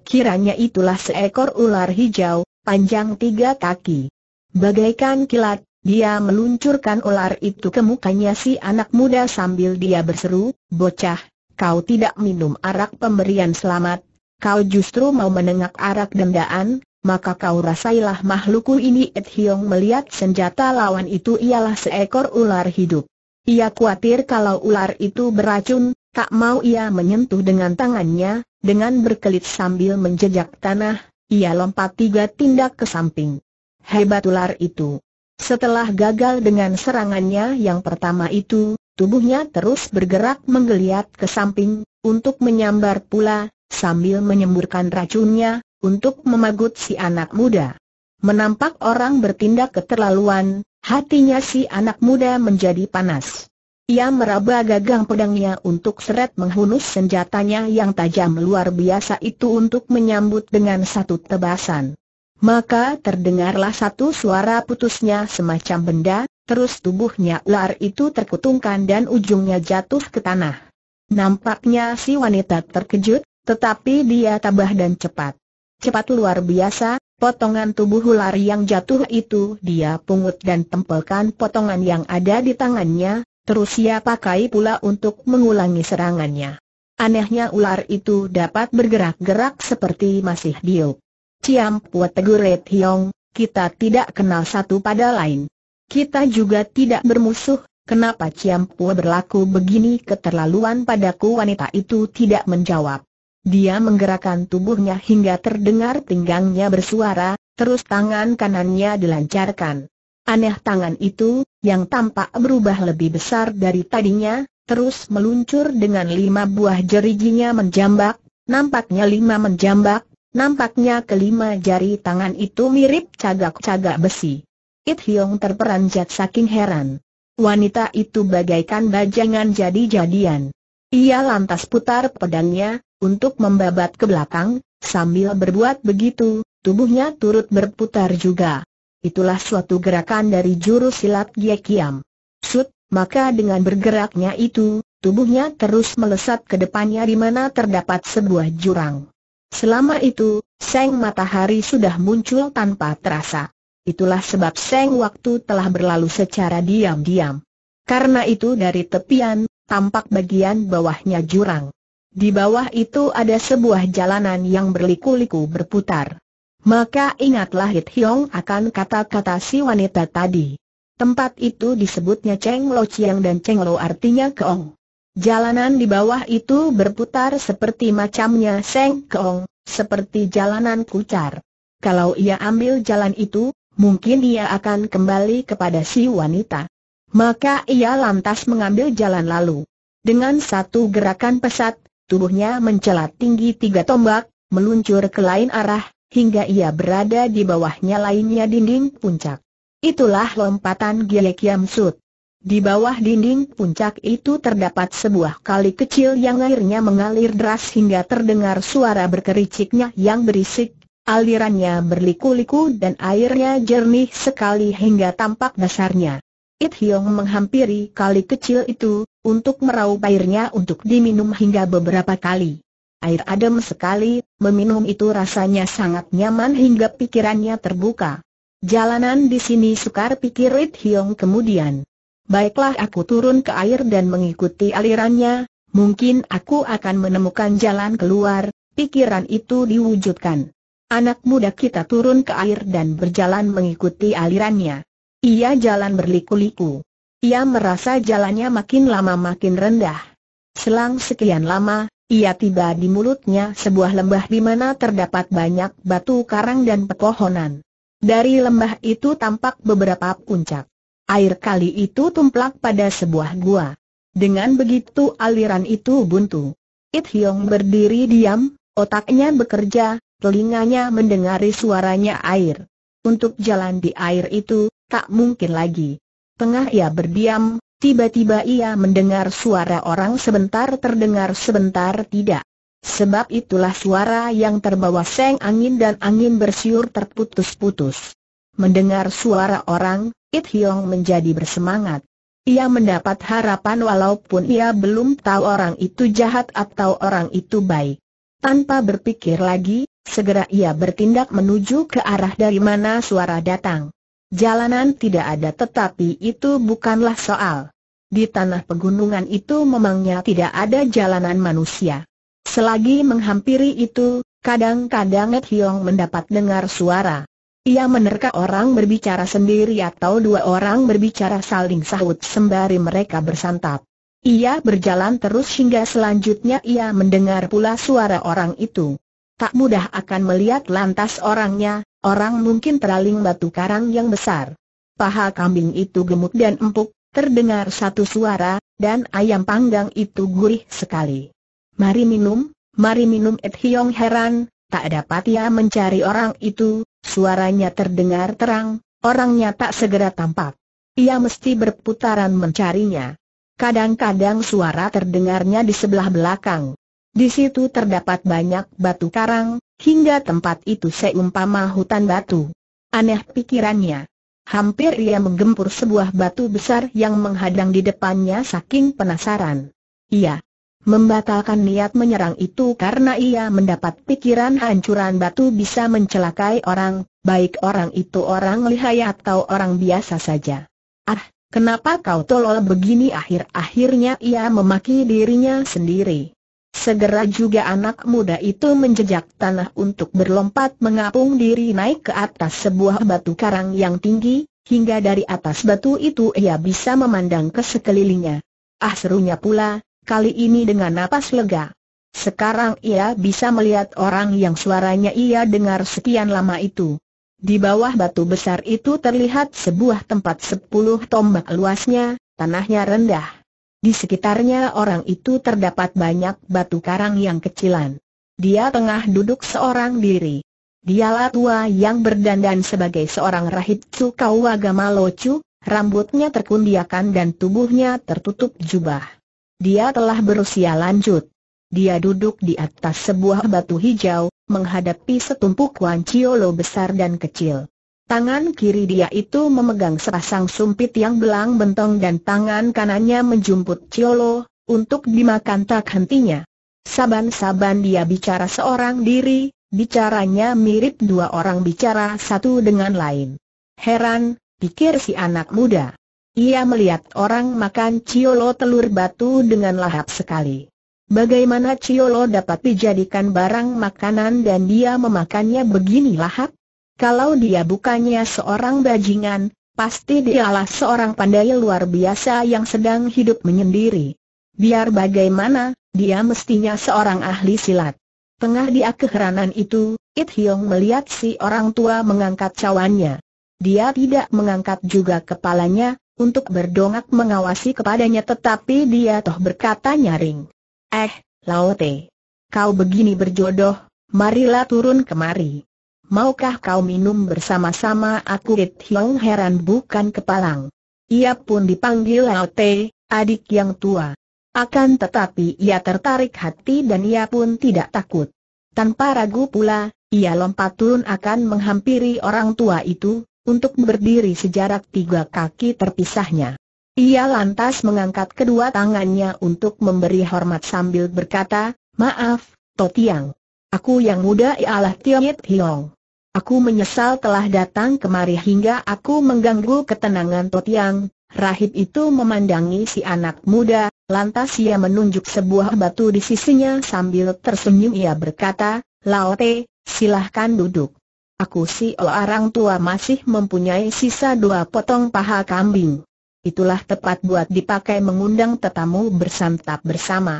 Kiranya itulah seekor ular hijau, panjang tiga kaki. Bagaikan kilat, dia meluncurkan ular itu ke mukanya si anak muda sambil dia berseru, Bocah, kau tidak minum arak pemberian selamat, kau justru mau menengak arak dendaan, maka kau rasailah makhlukku ini Et Hiong melihat senjata lawan itu ialah seekor ular hidup. Ia khawatir kalau ular itu beracun, tak mau ia menyentuh dengan tangannya, dengan berkelit sambil menjejak tanah, ia lompat tiga tindak ke samping. Hebat ular itu, setelah gagal dengan serangannya yang pertama itu, tubuhnya terus bergerak menggeliat ke samping, untuk menyambar pula, sambil menyemburkan racunnya, untuk memagut si anak muda. Menampak orang bertindak keterlaluan, hatinya si anak muda menjadi panas. Ia meraba gagang pedangnya untuk seret menghunus senjatanya yang tajam luar biasa itu untuk menyambut dengan satu tebasan. Maka terdengarlah satu suara putusnya semacam benda, terus tubuhnya ular itu terkutungkan dan ujungnya jatuh ke tanah. Nampaknya si wanita terkejut, tetapi dia tabah dan cepat. Cepat luar biasa, potongan tubuh ular yang jatuh itu dia pungut dan tempelkan potongan yang ada di tangannya, terus ia pakai pula untuk mengulangi serangannya. Anehnya ular itu dapat bergerak-gerak seperti masih diuk. Ciam Puat tegur Tiong, kita tidak kenal satu pada lain. Kita juga tidak bermusuh, kenapa Ciam Pua berlaku begini keterlaluan padaku wanita itu tidak menjawab. Dia menggerakkan tubuhnya hingga terdengar pinggangnya bersuara, terus tangan kanannya dilancarkan. Aneh tangan itu, yang tampak berubah lebih besar dari tadinya, terus meluncur dengan lima buah jeriginya menjambak, nampaknya lima menjambak, Nampaknya kelima jari tangan itu mirip cagak-cagak besi. It Hiong terperanjat saking heran. Wanita itu bagaikan bajangan jadi-jadian. Ia lantas putar pedangnya, untuk membabat ke belakang, sambil berbuat begitu, tubuhnya turut berputar juga. Itulah suatu gerakan dari jurus silat Gie Kiam. Sud, maka dengan bergeraknya itu, tubuhnya terus melesat ke depannya di mana terdapat sebuah jurang. Selama itu, Seng Matahari sudah muncul tanpa terasa. Itulah sebab Seng waktu telah berlalu secara diam-diam. Karena itu dari tepian, tampak bagian bawahnya jurang. Di bawah itu ada sebuah jalanan yang berliku-liku berputar. Maka ingatlah Hit Hiong akan kata-kata si wanita tadi. Tempat itu disebutnya Cheng Lo Chiang dan Cheng Lo artinya keong. Jalanan di bawah itu berputar seperti macamnya Seng Keong, seperti jalanan kucar. Kalau ia ambil jalan itu, mungkin ia akan kembali kepada si wanita. Maka ia lantas mengambil jalan lalu. Dengan satu gerakan pesat, tubuhnya mencelat tinggi tiga tombak, meluncur ke lain arah, hingga ia berada di bawahnya lainnya dinding puncak. Itulah lompatan Gye Kiam Sut. Di bawah dinding puncak itu terdapat sebuah kali kecil yang airnya mengalir deras hingga terdengar suara berkericiknya yang berisik. Alirannya berliku-liku dan airnya jernih sekali hingga tampak dasarnya. It Hiong menghampiri kali kecil itu, untuk meraup airnya untuk diminum hingga beberapa kali. Air adem sekali, meminum itu rasanya sangat nyaman hingga pikirannya terbuka. Jalanan di sini sukar pikir It Hiong kemudian. Baiklah aku turun ke air dan mengikuti alirannya, mungkin aku akan menemukan jalan keluar, pikiran itu diwujudkan. Anak muda kita turun ke air dan berjalan mengikuti alirannya. Ia jalan berliku-liku. Ia merasa jalannya makin lama makin rendah. Selang sekian lama, ia tiba di mulutnya sebuah lembah di mana terdapat banyak batu karang dan pepohonan. Dari lembah itu tampak beberapa puncak air kali itu tumplak pada sebuah gua. Dengan begitu aliran itu buntu. It hiong berdiri diam, otaknya bekerja, telinganya mendengari suaranya air. Untuk jalan di air itu, tak mungkin lagi. Tengah ia berdiam, tiba-tiba ia mendengar suara orang sebentar terdengar sebentar tidak. Sebab itulah suara yang terbawa seng angin dan angin bersiur terputus-putus. Mendengar suara orang, It Hyong menjadi bersemangat. Ia mendapat harapan walaupun ia belum tahu orang itu jahat atau orang itu baik. Tanpa berpikir lagi, segera ia bertindak menuju ke arah dari mana suara datang. Jalanan tidak ada tetapi itu bukanlah soal. Di tanah pegunungan itu memangnya tidak ada jalanan manusia. Selagi menghampiri itu, kadang-kadang Ed Hyong mendapat dengar suara. Ia menerka orang berbicara sendiri atau dua orang berbicara saling sahut sembari mereka bersantap. Ia berjalan terus hingga selanjutnya ia mendengar pula suara orang itu. Tak mudah akan melihat lantas orangnya, orang mungkin teraling batu karang yang besar. Paha kambing itu gemuk dan empuk, terdengar satu suara, dan ayam panggang itu gurih sekali. Mari minum, mari minum Ed Hiong heran, tak dapat ia mencari orang itu, Suaranya terdengar terang, orangnya tak segera tampak. Ia mesti berputaran mencarinya. Kadang-kadang suara terdengarnya di sebelah belakang. Di situ terdapat banyak batu karang, hingga tempat itu seumpama hutan batu. Aneh pikirannya. Hampir ia menggempur sebuah batu besar yang menghadang di depannya saking penasaran. Ia membatalkan niat menyerang itu karena ia mendapat pikiran hancuran batu bisa mencelakai orang, baik orang itu orang lihai atau orang biasa saja. Ah, kenapa kau tolol begini akhir-akhirnya ia memaki dirinya sendiri. Segera juga anak muda itu menjejak tanah untuk berlompat mengapung diri naik ke atas sebuah batu karang yang tinggi, hingga dari atas batu itu ia bisa memandang ke sekelilingnya. Ah serunya pula, kali ini dengan napas lega. Sekarang ia bisa melihat orang yang suaranya ia dengar sekian lama itu. Di bawah batu besar itu terlihat sebuah tempat sepuluh tombak luasnya, tanahnya rendah. Di sekitarnya orang itu terdapat banyak batu karang yang kecilan. Dia tengah duduk seorang diri. Dialah tua yang berdandan sebagai seorang rahib agama Locu, rambutnya terkundiakan dan tubuhnya tertutup jubah. Dia telah berusia lanjut. Dia duduk di atas sebuah batu hijau, menghadapi setumpuk wanciolo besar dan kecil. Tangan kiri dia itu memegang sepasang sumpit yang belang bentong dan tangan kanannya menjumput ciolo, untuk dimakan tak hentinya. Saban-saban dia bicara seorang diri, bicaranya mirip dua orang bicara satu dengan lain. Heran, pikir si anak muda. Ia melihat orang makan ciolo telur batu dengan lahap sekali. Bagaimana ciolo dapat dijadikan barang makanan dan dia memakannya begini lahap? Kalau dia bukannya seorang bajingan, pasti dialah seorang pandai luar biasa yang sedang hidup menyendiri. Biar bagaimana, dia mestinya seorang ahli silat. Tengah dia keheranan itu, It Hyong melihat si orang tua mengangkat cawannya. Dia tidak mengangkat juga kepalanya, untuk berdongak mengawasi kepadanya tetapi dia toh berkata nyaring. Eh, Laote. Kau begini berjodoh, marilah turun kemari. Maukah kau minum bersama-sama aku Rit Hiong heran bukan kepalang. Ia pun dipanggil Laote, adik yang tua. Akan tetapi ia tertarik hati dan ia pun tidak takut. Tanpa ragu pula, ia lompat turun akan menghampiri orang tua itu, untuk berdiri sejarak tiga kaki terpisahnya. Ia lantas mengangkat kedua tangannya untuk memberi hormat sambil berkata, Maaf, Totiang. Aku yang muda ialah Tiet Hiong. Aku menyesal telah datang kemari hingga aku mengganggu ketenangan Totiang. Rahib itu memandangi si anak muda, lantas ia menunjuk sebuah batu di sisinya sambil tersenyum ia berkata, Laote, silahkan duduk. Aku si orang tua masih mempunyai sisa dua potong paha kambing. Itulah tepat buat dipakai mengundang tetamu bersantap bersama.